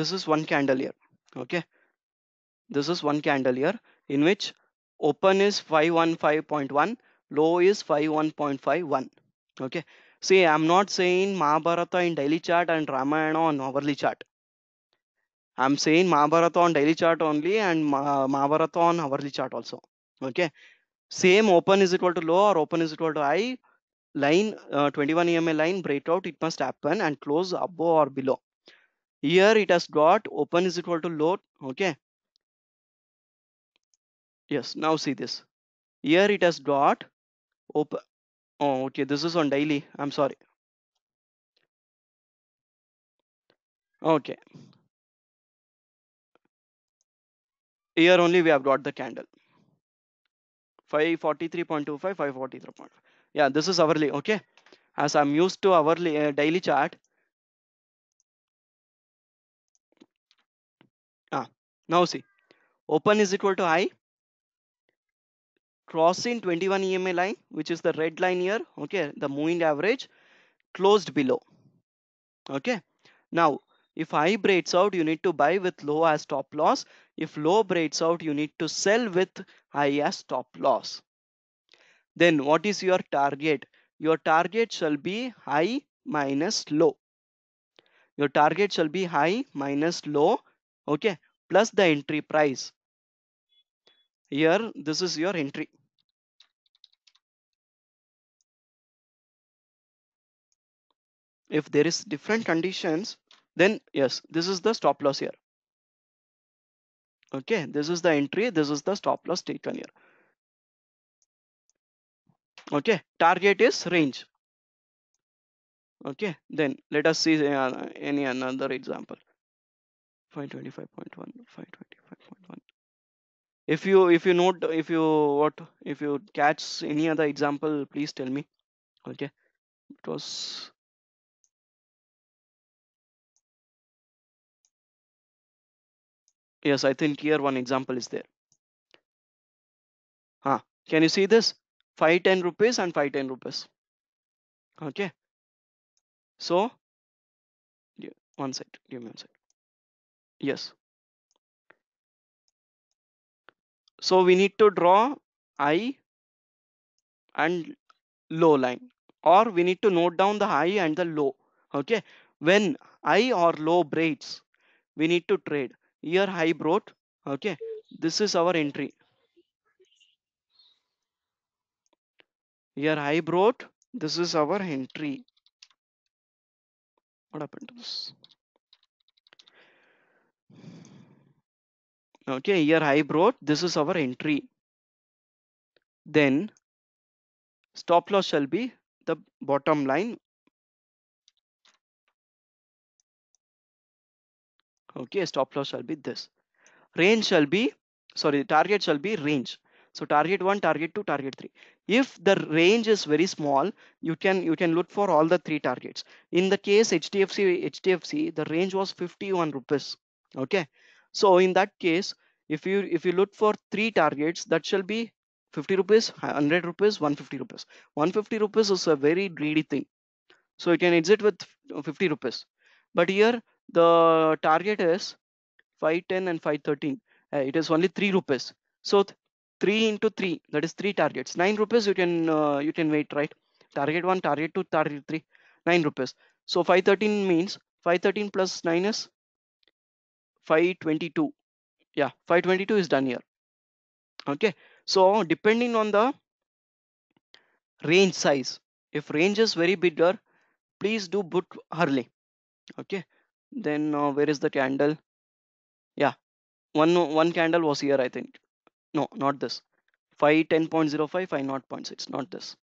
this is one candle here okay this is one candle here in which open is 515.1 low is 51.51 okay see i'm not saying mahabharata in daily chart and ramayana on hourly chart i'm saying mahabharata on daily chart only and mahabharata on hourly chart also okay same open is equal to low or open is equal to high line uh, 21 ema line breakout it must happen and close above or below here it has got open is equal to low okay yes now see this here it has got open Oh, okay. This is on daily. I'm sorry. Okay. Here only we have got the candle. 543.25, 543.5. Yeah, this is hourly. Okay. As I'm used to hourly uh, daily chart. Ah, now see. Open is equal to high crossing 21 EMA line which is the red line here okay the moving average closed below okay now if high breaks out you need to buy with low as stop loss if low breaks out you need to sell with high as stop loss then what is your target your target shall be high minus low your target shall be high minus low okay plus the entry price here this is your entry if there is different conditions then yes this is the stop loss here okay this is the entry this is the stop loss taken here okay target is range okay then let us see uh, any another example 525.1 525.1 if you if you note if you what if you catch any other example please tell me okay it was yes i think here one example is there huh can you see this 510 rupees and 510 rupees okay so one side give me one side yes
so we need to draw i
and low line or we need to note down the high and the low okay when i or low breaks we need to trade here I brought okay this is our entry here I brought this is our entry what happened to this okay here I brought this is our entry then stop loss shall be the bottom line okay stop loss shall be this range shall be sorry target shall be range so target 1 target 2 target 3 if the range is very small you can you can look for all the three targets in the case hdfc hdfc the range was 51 rupees okay so in that case if you if you look for three targets that shall be 50 rupees 100 rupees 150 rupees 150 rupees is a very greedy thing so you can exit with 50 rupees but here the target is 510 and 513 uh, it is only 3 rupees so 3 into 3 that is 3 targets 9 rupees you can uh, you can wait right target 1 target 2 target 3 9 rupees so 513 means 513 plus 9 is 522 yeah 522 is done here okay so depending on the range size if range is very bigger please do book early okay then uh, where is the candle? Yeah, one one candle was here, I think. No, not this. 5 10.05, 5 not 0.6, not this.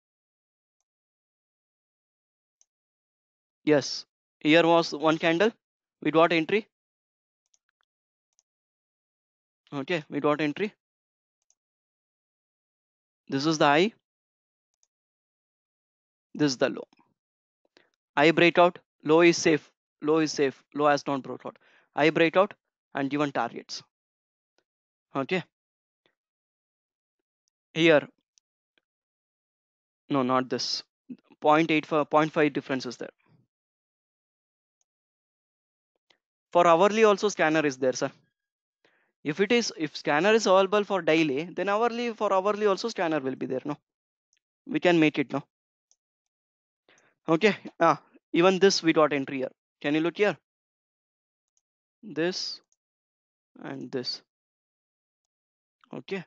Yes, here was one candle. We got entry. Okay, we got entry.
This is the high. This is the low. I break out. low is safe low is safe low has not broke out i break out and given targets okay here no not this 0.85 0.5 difference is there for hourly also scanner is there sir if it is if scanner is available for daily then hourly for hourly also scanner will be there no we can make it now okay ah even this we got entry here can you look here? This and this. Okay.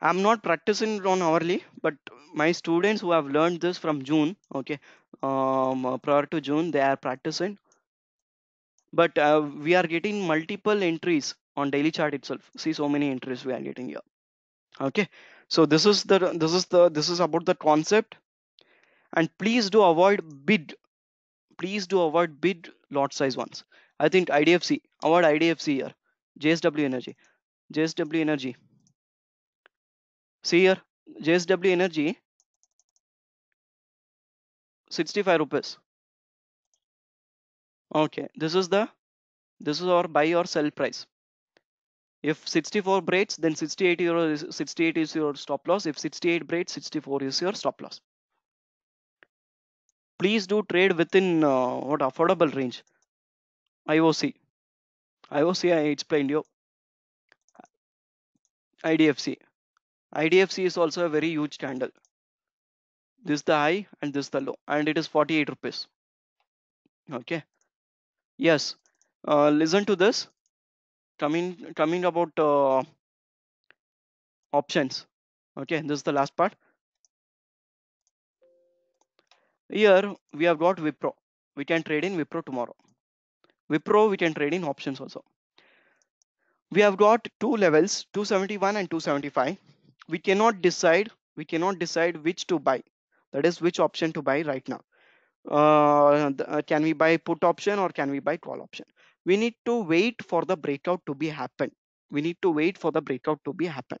I'm not practicing on hourly, but my students who have learned this from June, okay, um, prior to June, they are practicing. But uh, we are getting multiple entries on daily chart itself. See, so many entries we are getting here. Okay, so this is the this is the this is about the concept, and please do avoid bid please do avoid bid lot size ones i think idfc avoid idfc here jsw energy jsw energy see here jsw energy 65 rupees okay this is the this is our buy or sell price if 64 breaks then 68 euro is 68 is your stop loss if 68 breaks 64 is your stop loss please do trade within uh, what affordable range IOC IOC I explained you IDFC IDFC is also a very huge candle this is the high and this is the low and it is 48 rupees okay yes uh, listen to this coming coming about uh, options okay this is the last part Here we have got Wipro. We can trade in Wipro tomorrow. Wipro we can trade in options also. We have got two levels 271 and 275. We cannot decide we cannot decide which to buy that is which option to buy right now. Uh, uh, can we buy put option or can we buy call option? We need to wait for the breakout to be happen. We need to wait for the breakout to be happen.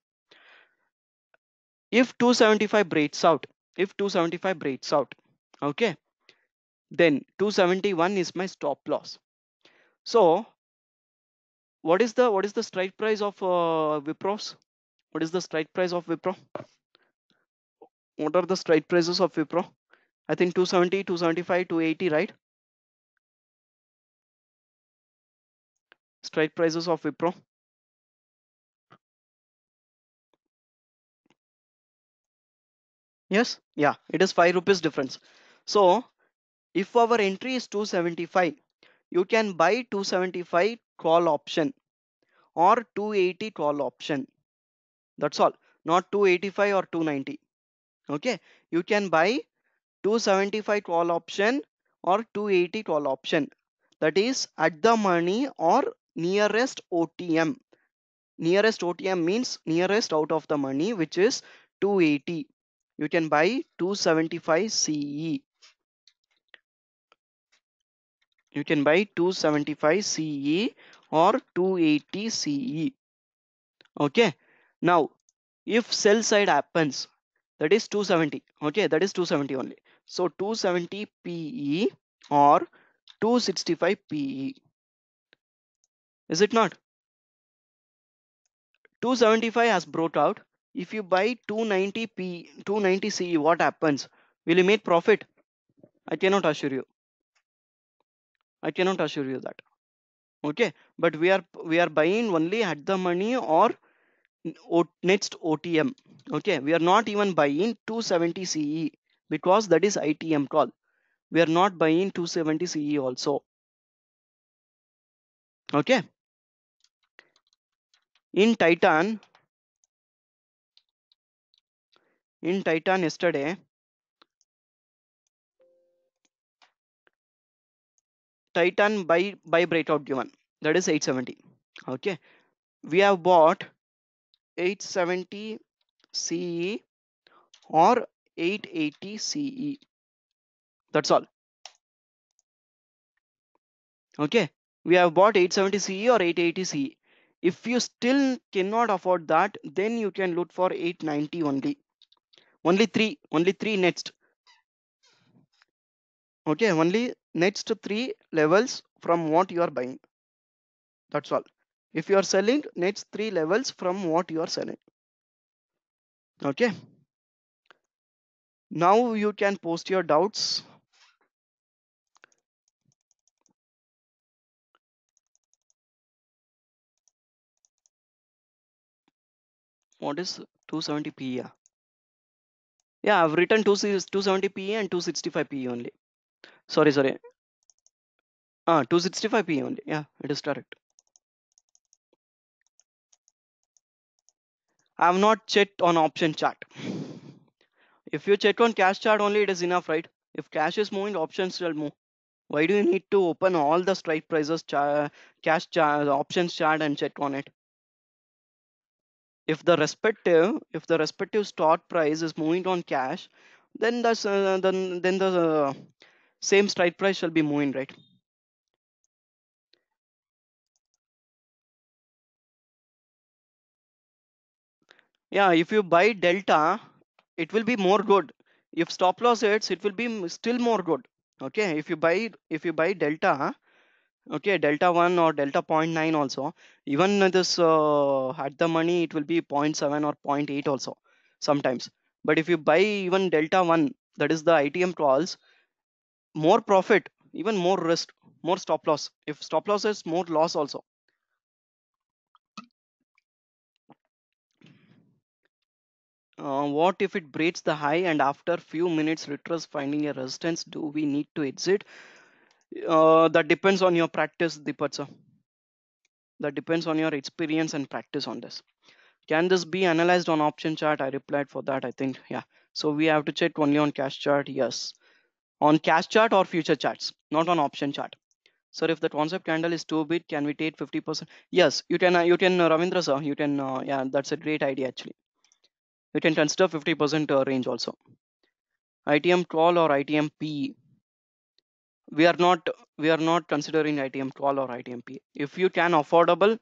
If 275 breaks out, if 275 breaks out, okay then 271 is my stop loss so what is the what is the strike price of uh, Wipros? What is the strike price of Wipro? What are the strike prices of Wipro? I think 270, 275, 280, right?
Strike prices of Wipro.
Yes, yeah, it is five rupees difference so if our entry is 275 you can buy 275 call option or 280 call option that's all not 285 or 290 okay you can buy 275 call option or 280 call option that is at the money or nearest otm nearest otm means nearest out of the money which is 280 you can buy 275 ce you can buy 275 CE or 280 CE okay now if sell side happens that is 270 okay that is 270 only so 270 PE or 265 PE is it not 275 has brought out if you buy 290 P 290 CE what happens will you make profit I cannot assure you i cannot assure you that okay but we are we are buying only at the money or next otm okay we are not even buying 270 ce because that is itm call we are not buying 270 ce also okay
in titan in titan yesterday
titan by by breakout given that is 870 okay we have bought 870 CE or 880 CE that's all okay we have bought 870 CE or 880 CE if you still cannot afford that then you can look for 890 only only three only three next okay only next three levels from what you are buying that's all if you are selling next three levels from what you are selling okay now you can post your doubts
what is 270 pe
yeah i've written 270 pe and 265 pe only sorry sorry ah 265p only yeah it is correct i have not checked on option chart if you check on cash chart only it is enough right if cash is moving options will move why do you need to open all the strike prices char cash chart options chart and check on it if the respective if the respective stock price is moving on cash then that's uh, then then the uh, same strike price shall be moving right yeah if you buy delta it will be more good if stop loss hits it will be still more good okay if you buy if you buy delta okay delta 1 or delta 0.9 also even this uh, at the money it will be 0.7 or 0.8 also sometimes but if you buy even delta 1 that is the itm calls more profit even more risk more stop loss if stop loss is more loss also uh, what if it breaks the high and after few minutes retrace finding a resistance do we need to exit uh, that depends on your practice Dipat sir that depends on your experience and practice on this can this be analyzed on option chart i replied for that i think yeah so we have to check only on cash chart yes on cash chart or future charts, not on option chart. Sir, if the concept candle is too big, can we take 50%? Yes, you can, uh, you can, uh, Ravindra sir, you can, uh, yeah, that's a great idea actually. You can consider 50% uh, range also. ITM call or ITM P. We are not, we are not considering ITM call or ITM P. If you can affordable,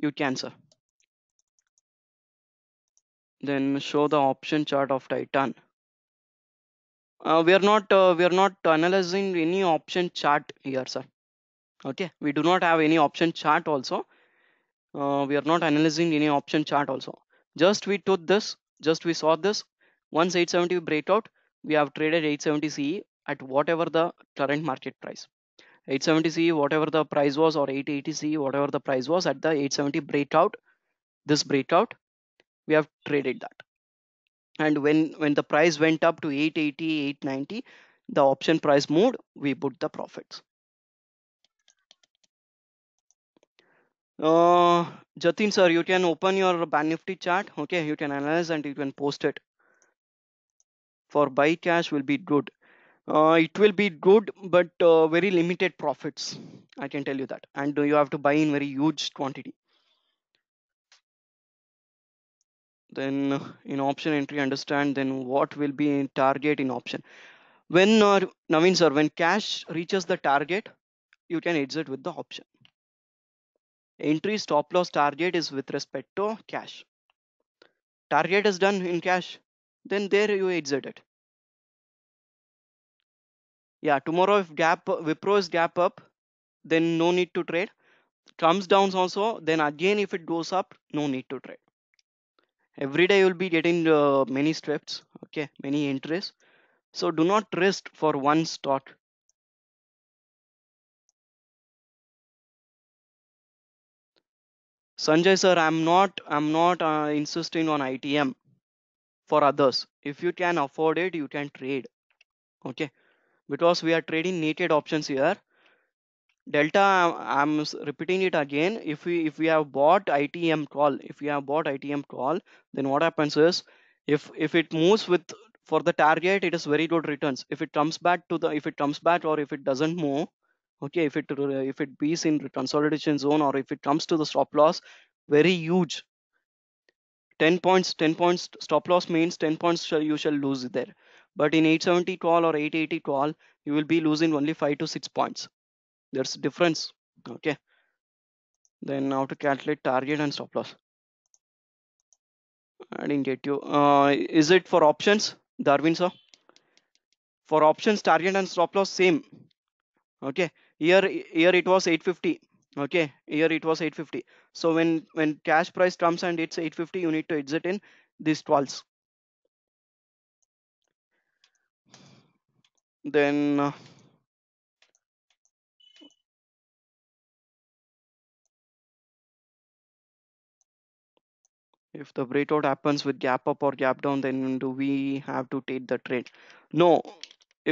you can sir. Then show the option chart of Titan uh, we are not uh, we are not analyzing any option chart here sir okay we do not have any option chart also uh, we are not analyzing any option chart also just we took this just we saw this once 870 breakout we have traded 870 ce at whatever the current market price 870 ce whatever the price was or 880 ce whatever the price was at the 870 breakout this breakout we have traded that and when when the price went up to 880 890 the option price moved we put the profits uh jatin sir you can open your ban nifty chart okay you can analyze and you can post it for buy cash will be good uh, it will be good but uh, very limited profits i can tell you that and you have to buy in very huge quantity then uh, in option entry understand then what will be in target in option when now uh, Naveen sir when cash reaches the target you can exit with the option entry stop loss target is with respect to cash target is done in cash then there you exit it yeah tomorrow if gap wipro is gap up then no need to trade comes down also then again if it goes up no need to trade every day you'll be getting uh, many steps okay many entries so do not rest for one stock Sanjay sir, I'm not I'm not uh, insisting on ITM for others. If you can afford it, you can trade. Okay, because we are trading naked options here delta i'm repeating it again if we if we have bought itm call if we have bought itm call then what happens is if if it moves with for the target it is very good returns if it comes back to the if it comes back or if it doesn't move okay if it if it bees in consolidation zone or if it comes to the stop loss very huge 10 points 10 points stop loss means 10 points you shall lose there but in 870 call or 880 call you will be losing only 5 to 6 points there's difference okay then how to calculate target and stop loss i didn't get you uh, is it for options darwin sir for options target and stop loss same okay here here it was 850 okay here it was 850 so when when cash price comes and it's 850 you need to exit in these 12s then uh, if the breakout happens with gap up or gap down then do we have to take the trade no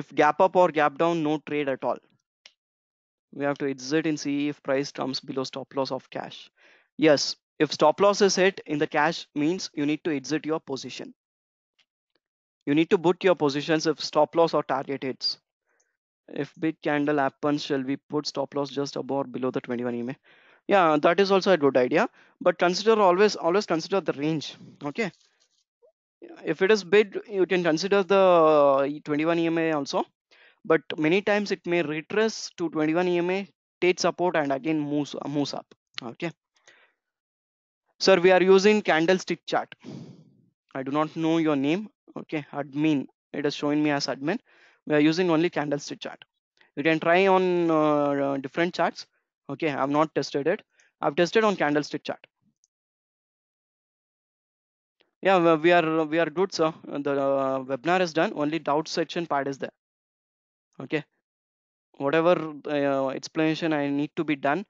if gap up or gap down no trade at all we have to exit and see if price comes below stop loss of cash yes if stop loss is hit in the cash means you need to exit your position you need to book your positions if stop loss or target hits if big candle happens shall we put stop loss just above or below the 21 ema yeah that is also a good idea but consider always always consider the range okay if it is bid you can consider the uh, 21 ema also but many times it may retrace to 21 ema take support and again moves uh, moves up okay sir we are using candlestick chart i do not know your name okay admin it is showing me as admin we are using only candlestick chart you can try on uh, different charts okay i've not tested it i've tested on candlestick chart yeah we are we are good sir the uh, webinar is done only doubt section part is there okay whatever uh, explanation i need to be done